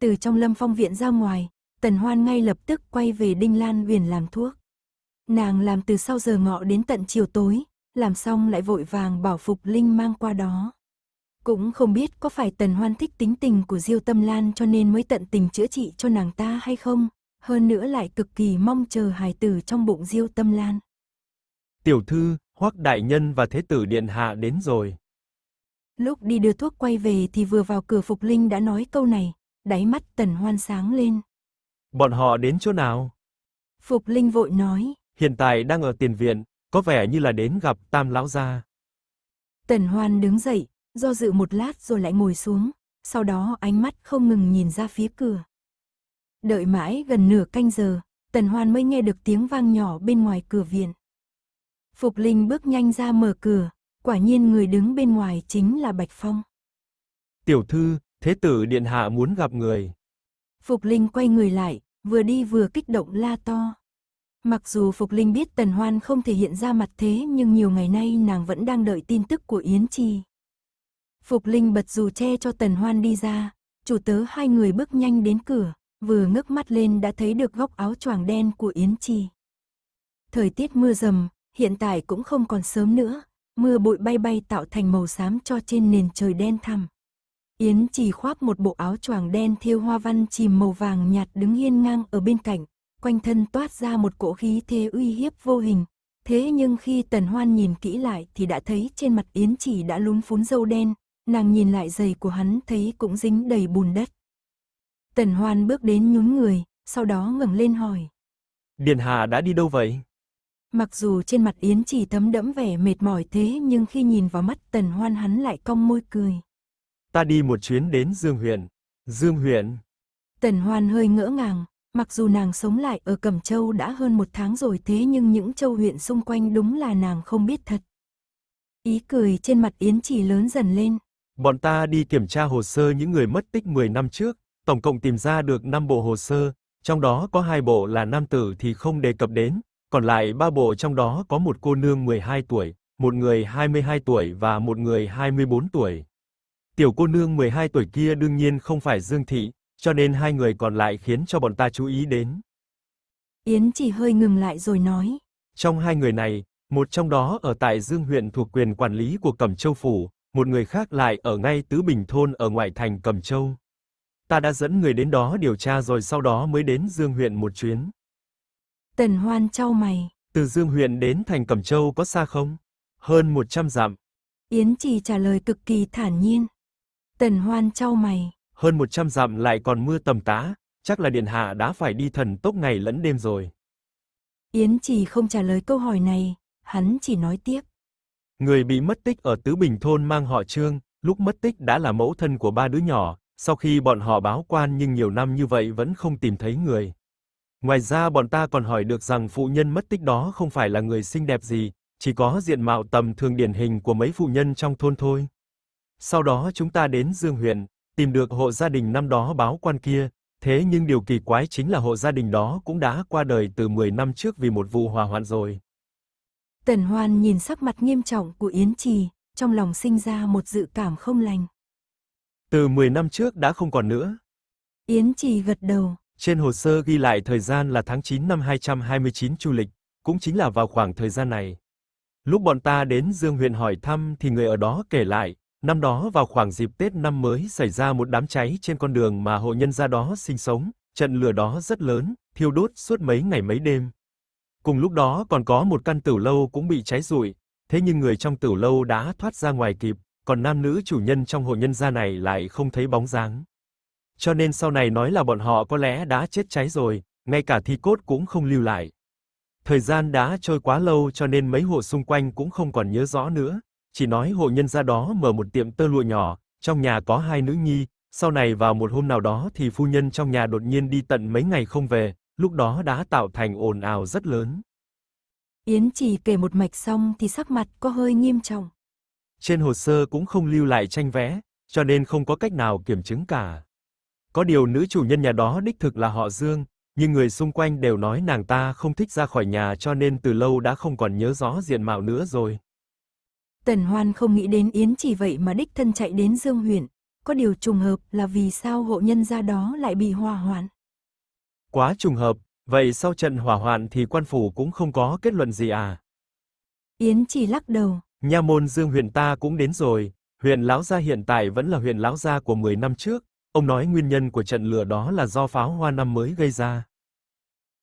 Từ trong Lâm Phong viện ra ngoài, Tần Hoan ngay lập tức quay về Đinh Lan Uyển làm thuốc. Nàng làm từ sau giờ ngọ đến tận chiều tối, làm xong lại vội vàng bảo Phục Linh mang qua đó. Cũng không biết có phải Tần Hoan thích tính tình của Diêu Tâm Lan cho nên mới tận tình chữa trị cho nàng ta hay không, hơn nữa lại cực kỳ mong chờ hài tử trong bụng Diêu Tâm Lan. Tiểu thư, Hoắc đại nhân và thế tử điện hạ đến rồi. Lúc đi đưa thuốc quay về thì vừa vào cửa Phục Linh đã nói câu này, đáy mắt Tần Hoan sáng lên. Bọn họ đến chỗ nào? Phục Linh vội nói. Hiện tại đang ở tiền viện, có vẻ như là đến gặp Tam Lão Gia. Tần Hoan đứng dậy, do dự một lát rồi lại ngồi xuống, sau đó ánh mắt không ngừng nhìn ra phía cửa. Đợi mãi gần nửa canh giờ, Tần Hoan mới nghe được tiếng vang nhỏ bên ngoài cửa viện. Phục Linh bước nhanh ra mở cửa, quả nhiên người đứng bên ngoài chính là Bạch Phong. Tiểu thư, thế tử điện hạ muốn gặp người. Phục Linh quay người lại, vừa đi vừa kích động la to. Mặc dù Phục Linh biết Tần Hoan không thể hiện ra mặt thế nhưng nhiều ngày nay nàng vẫn đang đợi tin tức của Yến Trì. Phục Linh bật dù che cho Tần Hoan đi ra, chủ tớ hai người bước nhanh đến cửa, vừa ngước mắt lên đã thấy được góc áo choàng đen của Yến Chi. Thời tiết mưa rầm, hiện tại cũng không còn sớm nữa, mưa bụi bay bay tạo thành màu xám cho trên nền trời đen thẳm. Yến Chi khoác một bộ áo choàng đen thêu hoa văn chìm màu vàng nhạt đứng hiên ngang ở bên cạnh, quanh thân toát ra một cỗ khí thế uy hiếp vô hình. Thế nhưng khi Tần Hoan nhìn kỹ lại thì đã thấy trên mặt Yến Chỉ đã lún phún dâu đen, nàng nhìn lại giày của hắn thấy cũng dính đầy bùn đất. Tần Hoan bước đến nhún người, sau đó ngẩng lên hỏi. Điền Hà đã đi đâu vậy? Mặc dù trên mặt Yến chỉ tấm đẫm vẻ mệt mỏi thế nhưng khi nhìn vào mắt Tần Hoan hắn lại cong môi cười. Ta đi một chuyến đến Dương huyện. Dương huyện. Tần Hoan hơi ngỡ ngàng, mặc dù nàng sống lại ở Cẩm Châu đã hơn một tháng rồi thế nhưng những châu huyện xung quanh đúng là nàng không biết thật. Ý cười trên mặt Yến chỉ lớn dần lên. Bọn ta đi kiểm tra hồ sơ những người mất tích 10 năm trước, tổng cộng tìm ra được 5 bộ hồ sơ, trong đó có hai bộ là nam tử thì không đề cập đến, còn lại ba bộ trong đó có một cô nương 12 tuổi, một người 22 tuổi và một người 24 tuổi. Tiểu cô nương 12 tuổi kia đương nhiên không phải Dương thị, cho nên hai người còn lại khiến cho bọn ta chú ý đến. Yến chỉ hơi ngừng lại rồi nói. Trong hai người này, một trong đó ở tại Dương huyện thuộc quyền quản lý của Cẩm Châu Phủ, một người khác lại ở ngay Tứ Bình thôn ở ngoại thành Cẩm Châu. Ta đã dẫn người đến đó điều tra rồi sau đó mới đến Dương huyện một chuyến. Tần Hoan trao mày. Từ Dương huyện đến thành Cẩm Châu có xa không? Hơn 100 dặm. Yến Trì trả lời cực kỳ thản nhiên. Tần Hoan trao mày. Hơn 100 dặm lại còn mưa tầm tã, chắc là điện hạ đã phải đi thần tốc ngày lẫn đêm rồi. Yến Trì không trả lời câu hỏi này, hắn chỉ nói tiếp. Người bị mất tích ở Tứ Bình Thôn mang họ Trương, lúc mất tích đã là mẫu thân của ba đứa nhỏ, sau khi bọn họ báo quan nhưng nhiều năm như vậy vẫn không tìm thấy người. Ngoài ra bọn ta còn hỏi được rằng phụ nhân mất tích đó không phải là người xinh đẹp gì, chỉ có diện mạo tầm thường điển hình của mấy phụ nhân trong thôn thôi. Sau đó chúng ta đến Dương huyện, tìm được hộ gia đình năm đó báo quan kia, thế nhưng điều kỳ quái chính là hộ gia đình đó cũng đã qua đời từ 10 năm trước vì một vụ hỏa hoạn rồi. Tần Hoan nhìn sắc mặt nghiêm trọng của Yến Trì, trong lòng sinh ra một dự cảm không lành. Từ 10 năm trước đã không còn nữa. Yến Trì gật đầu. Trên hồ sơ ghi lại thời gian là tháng 9 năm 229 chu lịch, cũng chính là vào khoảng thời gian này. Lúc bọn ta đến Dương huyện hỏi thăm thì người ở đó kể lại, năm đó vào khoảng dịp Tết năm mới xảy ra một đám cháy trên con đường mà hộ nhân gia đó sinh sống, trận lửa đó rất lớn, thiêu đốt suốt mấy ngày mấy đêm, Cùng lúc đó còn có một căn tửu lâu cũng bị cháy rụi, thế nhưng người trong tửu lâu đã thoát ra ngoài kịp, còn nam nữ chủ nhân trong hộ nhân gia này lại không thấy bóng dáng. Cho nên sau này nói là bọn họ có lẽ đã chết cháy rồi, ngay cả thi cốt cũng không lưu lại. Thời gian đã trôi quá lâu cho nên mấy hộ xung quanh cũng không còn nhớ rõ nữa, chỉ nói hộ nhân gia đó mở một tiệm tơ lụa nhỏ, trong nhà có hai nữ nhi, sau này vào một hôm nào đó thì phu nhân trong nhà đột nhiên đi tận mấy ngày không về, lúc đó đã tạo thành ồn ào rất lớn. Yến chỉ kể một mạch xong thì sắc mặt có hơi nghiêm trọng. Trên hồ sơ cũng không lưu lại tranh vẽ, cho nên không có cách nào kiểm chứng cả. Có điều nữ chủ nhân nhà đó đích thực là họ Dương, nhưng người xung quanh đều nói nàng ta không thích ra khỏi nhà cho nên từ lâu đã không còn nhớ rõ diện mạo nữa rồi. Tần Hoan không nghĩ đến Yến chỉ vậy mà đích thân chạy đến Dương huyện, có điều trùng hợp là vì sao hộ nhân gia đó lại bị hòa hoãn? Quá trùng hợp, vậy sau trận hỏa hoạn thì quan phủ cũng không có kết luận gì à? Yến chỉ lắc đầu. Nha môn Dương huyện ta cũng đến rồi, huyện lão gia hiện tại vẫn là huyện lão gia của 10 năm trước, ông nói nguyên nhân của trận lửa đó là do pháo hoa năm mới gây ra.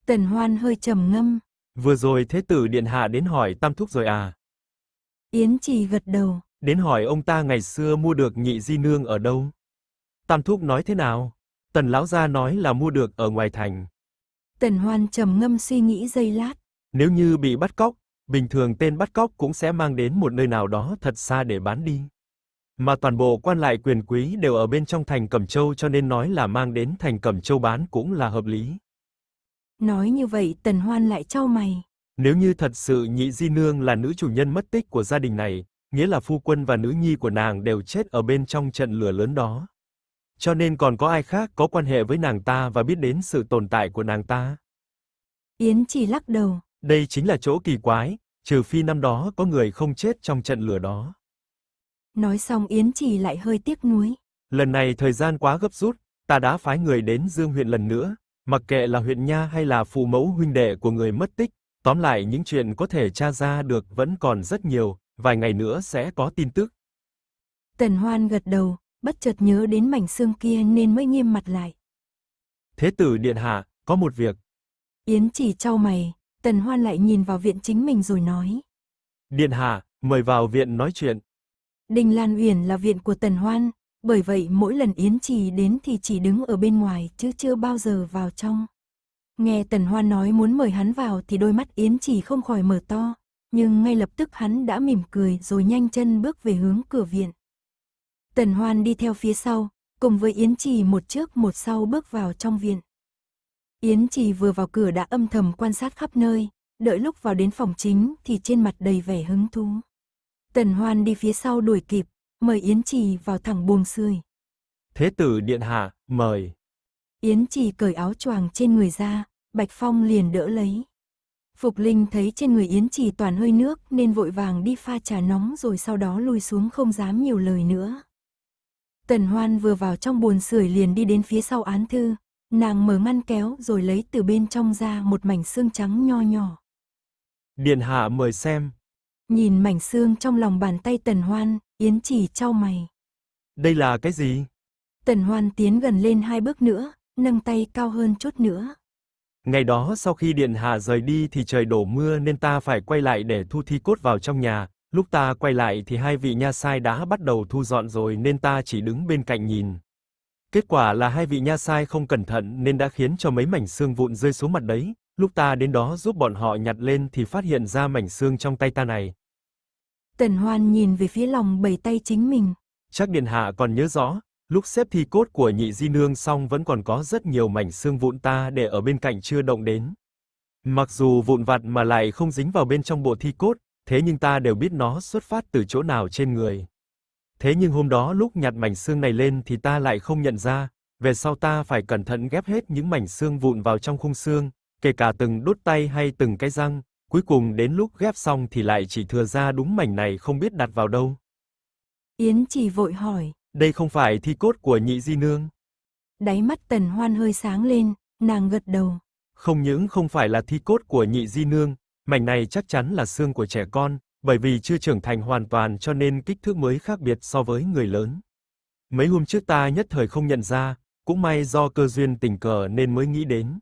Tần Hoan hơi trầm ngâm. Vừa rồi thế tử điện hạ đến hỏi Tam thúc rồi à? Yến Trì gật đầu. Đến hỏi ông ta ngày xưa mua được nhị di nương ở đâu? Tam thúc nói thế nào? Tần lão gia nói là mua được ở ngoài thành. Tần Hoan trầm ngâm suy nghĩ giây lát. Nếu như bị bắt cóc, bình thường tên bắt cóc cũng sẽ mang đến một nơi nào đó thật xa để bán đi. Mà toàn bộ quan lại quyền quý đều ở bên trong thành Cẩm Châu cho nên nói là mang đến thành Cẩm Châu bán cũng là hợp lý. Nói như vậy Tần Hoan lại trao mày. Nếu như thật sự Nhị Di Nương là nữ chủ nhân mất tích của gia đình này, nghĩa là phu quân và nữ nhi của nàng đều chết ở bên trong trận lửa lớn đó. Cho nên còn có ai khác có quan hệ với nàng ta và biết đến sự tồn tại của nàng ta? Yến chỉ lắc đầu. Đây chính là chỗ kỳ quái, trừ phi năm đó có người không chết trong trận lửa đó. Nói xong Yến chỉ lại hơi tiếc nuối. Lần này thời gian quá gấp rút, ta đã phái người đến Dương huyện lần nữa, mặc kệ là huyện nha hay là phụ mẫu huynh đệ của người mất tích, tóm lại những chuyện có thể tra ra được vẫn còn rất nhiều, vài ngày nữa sẽ có tin tức. Tần Hoan gật đầu, bất chợt nhớ đến mảnh xương kia nên mới nghiêm mặt lại. Thế tử điện hạ, có một việc. Yến chỉ trao mày, tần hoan lại nhìn vào viện chính mình rồi nói. Điện hạ, mời vào viện nói chuyện. Đình Lan Uyển là viện của tần hoan, bởi vậy mỗi lần Yến chỉ đến thì chỉ đứng ở bên ngoài chứ chưa bao giờ vào trong. Nghe Tần Hoan nói muốn mời hắn vào thì đôi mắt Yến chỉ không khỏi mở to, nhưng ngay lập tức hắn đã mỉm cười rồi nhanh chân bước về hướng cửa viện. Tần Hoan đi theo phía sau, cùng với Yến Trì một trước một sau bước vào trong viện. Yến Trì vừa vào cửa đã âm thầm quan sát khắp nơi, đợi lúc vào đến phòng chính thì trên mặt đầy vẻ hứng thú. Tần Hoan đi phía sau đuổi kịp, mời Yến Trì vào thẳng buồng sưởi. Thế tử điện hạ, mời. Yến Trì cởi áo choàng trên người ra, Bạch Phong liền đỡ lấy. Phục Linh thấy trên người Yến Trì toàn hơi nước nên vội vàng đi pha trà nóng rồi sau đó lui xuống không dám nhiều lời nữa. Tần Hoan vừa vào trong buồn sưởi liền đi đến phía sau án thư, nàng mở ngăn kéo rồi lấy từ bên trong ra một mảnh xương trắng nho nhỏ. Điện hạ mời xem. Nhìn mảnh xương trong lòng bàn tay Tần Hoan, Yến chỉ trao mày. Đây là cái gì? Tần Hoan tiến gần lên hai bước nữa, nâng tay cao hơn chút nữa. Ngày đó sau khi Điện Hạ rời đi thì trời đổ mưa nên ta phải quay lại để thu thi cốt vào trong nhà, Lúc ta quay lại thì hai vị nha sai đã bắt đầu thu dọn rồi nên ta chỉ đứng bên cạnh nhìn. Kết quả là hai vị nha sai không cẩn thận nên đã khiến cho mấy mảnh xương vụn rơi xuống mặt đấy. Lúc ta đến đó giúp bọn họ nhặt lên thì phát hiện ra mảnh xương trong tay ta này. Tần Hoan nhìn về phía lòng bảy tay chính mình. Chắc Điện Hạ còn nhớ rõ, lúc xếp thi cốt của nhị di nương xong vẫn còn có rất nhiều mảnh xương vụn ta để ở bên cạnh chưa động đến. Mặc dù vụn vặt mà lại không dính vào bên trong bộ thi cốt, thế nhưng ta đều biết nó xuất phát từ chỗ nào trên người. Thế nhưng hôm đó lúc nhặt mảnh xương này lên thì ta lại không nhận ra, về sau ta phải cẩn thận ghép hết những mảnh xương vụn vào trong khung xương, kể cả từng đốt tay hay từng cái răng, cuối cùng đến lúc ghép xong thì lại chỉ thừa ra đúng mảnh này không biết đặt vào đâu. Yến chỉ vội hỏi. Đây không phải thi cốt của nhị di nương. Đáy mắt tần hoan hơi sáng lên, nàng gật đầu. Không những không phải là thi cốt của nhị di nương, Mảnh này chắc chắn là xương của trẻ con, bởi vì chưa trưởng thành hoàn toàn cho nên kích thước mới khác biệt so với người lớn. Mấy hôm trước ta nhất thời không nhận ra, cũng may do cơ duyên tình cờ nên mới nghĩ đến.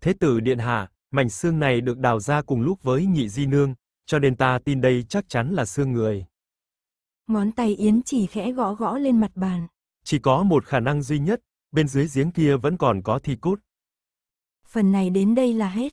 Thế tử điện hạ, mảnh xương này được đào ra cùng lúc với nhị di nương, cho nên ta tin đây chắc chắn là xương người. Ngón tay Yến chỉ khẽ gõ gõ lên mặt bàn. Chỉ có một khả năng duy nhất, bên dưới giếng kia vẫn còn có thi cốt. Phần này đến đây là hết.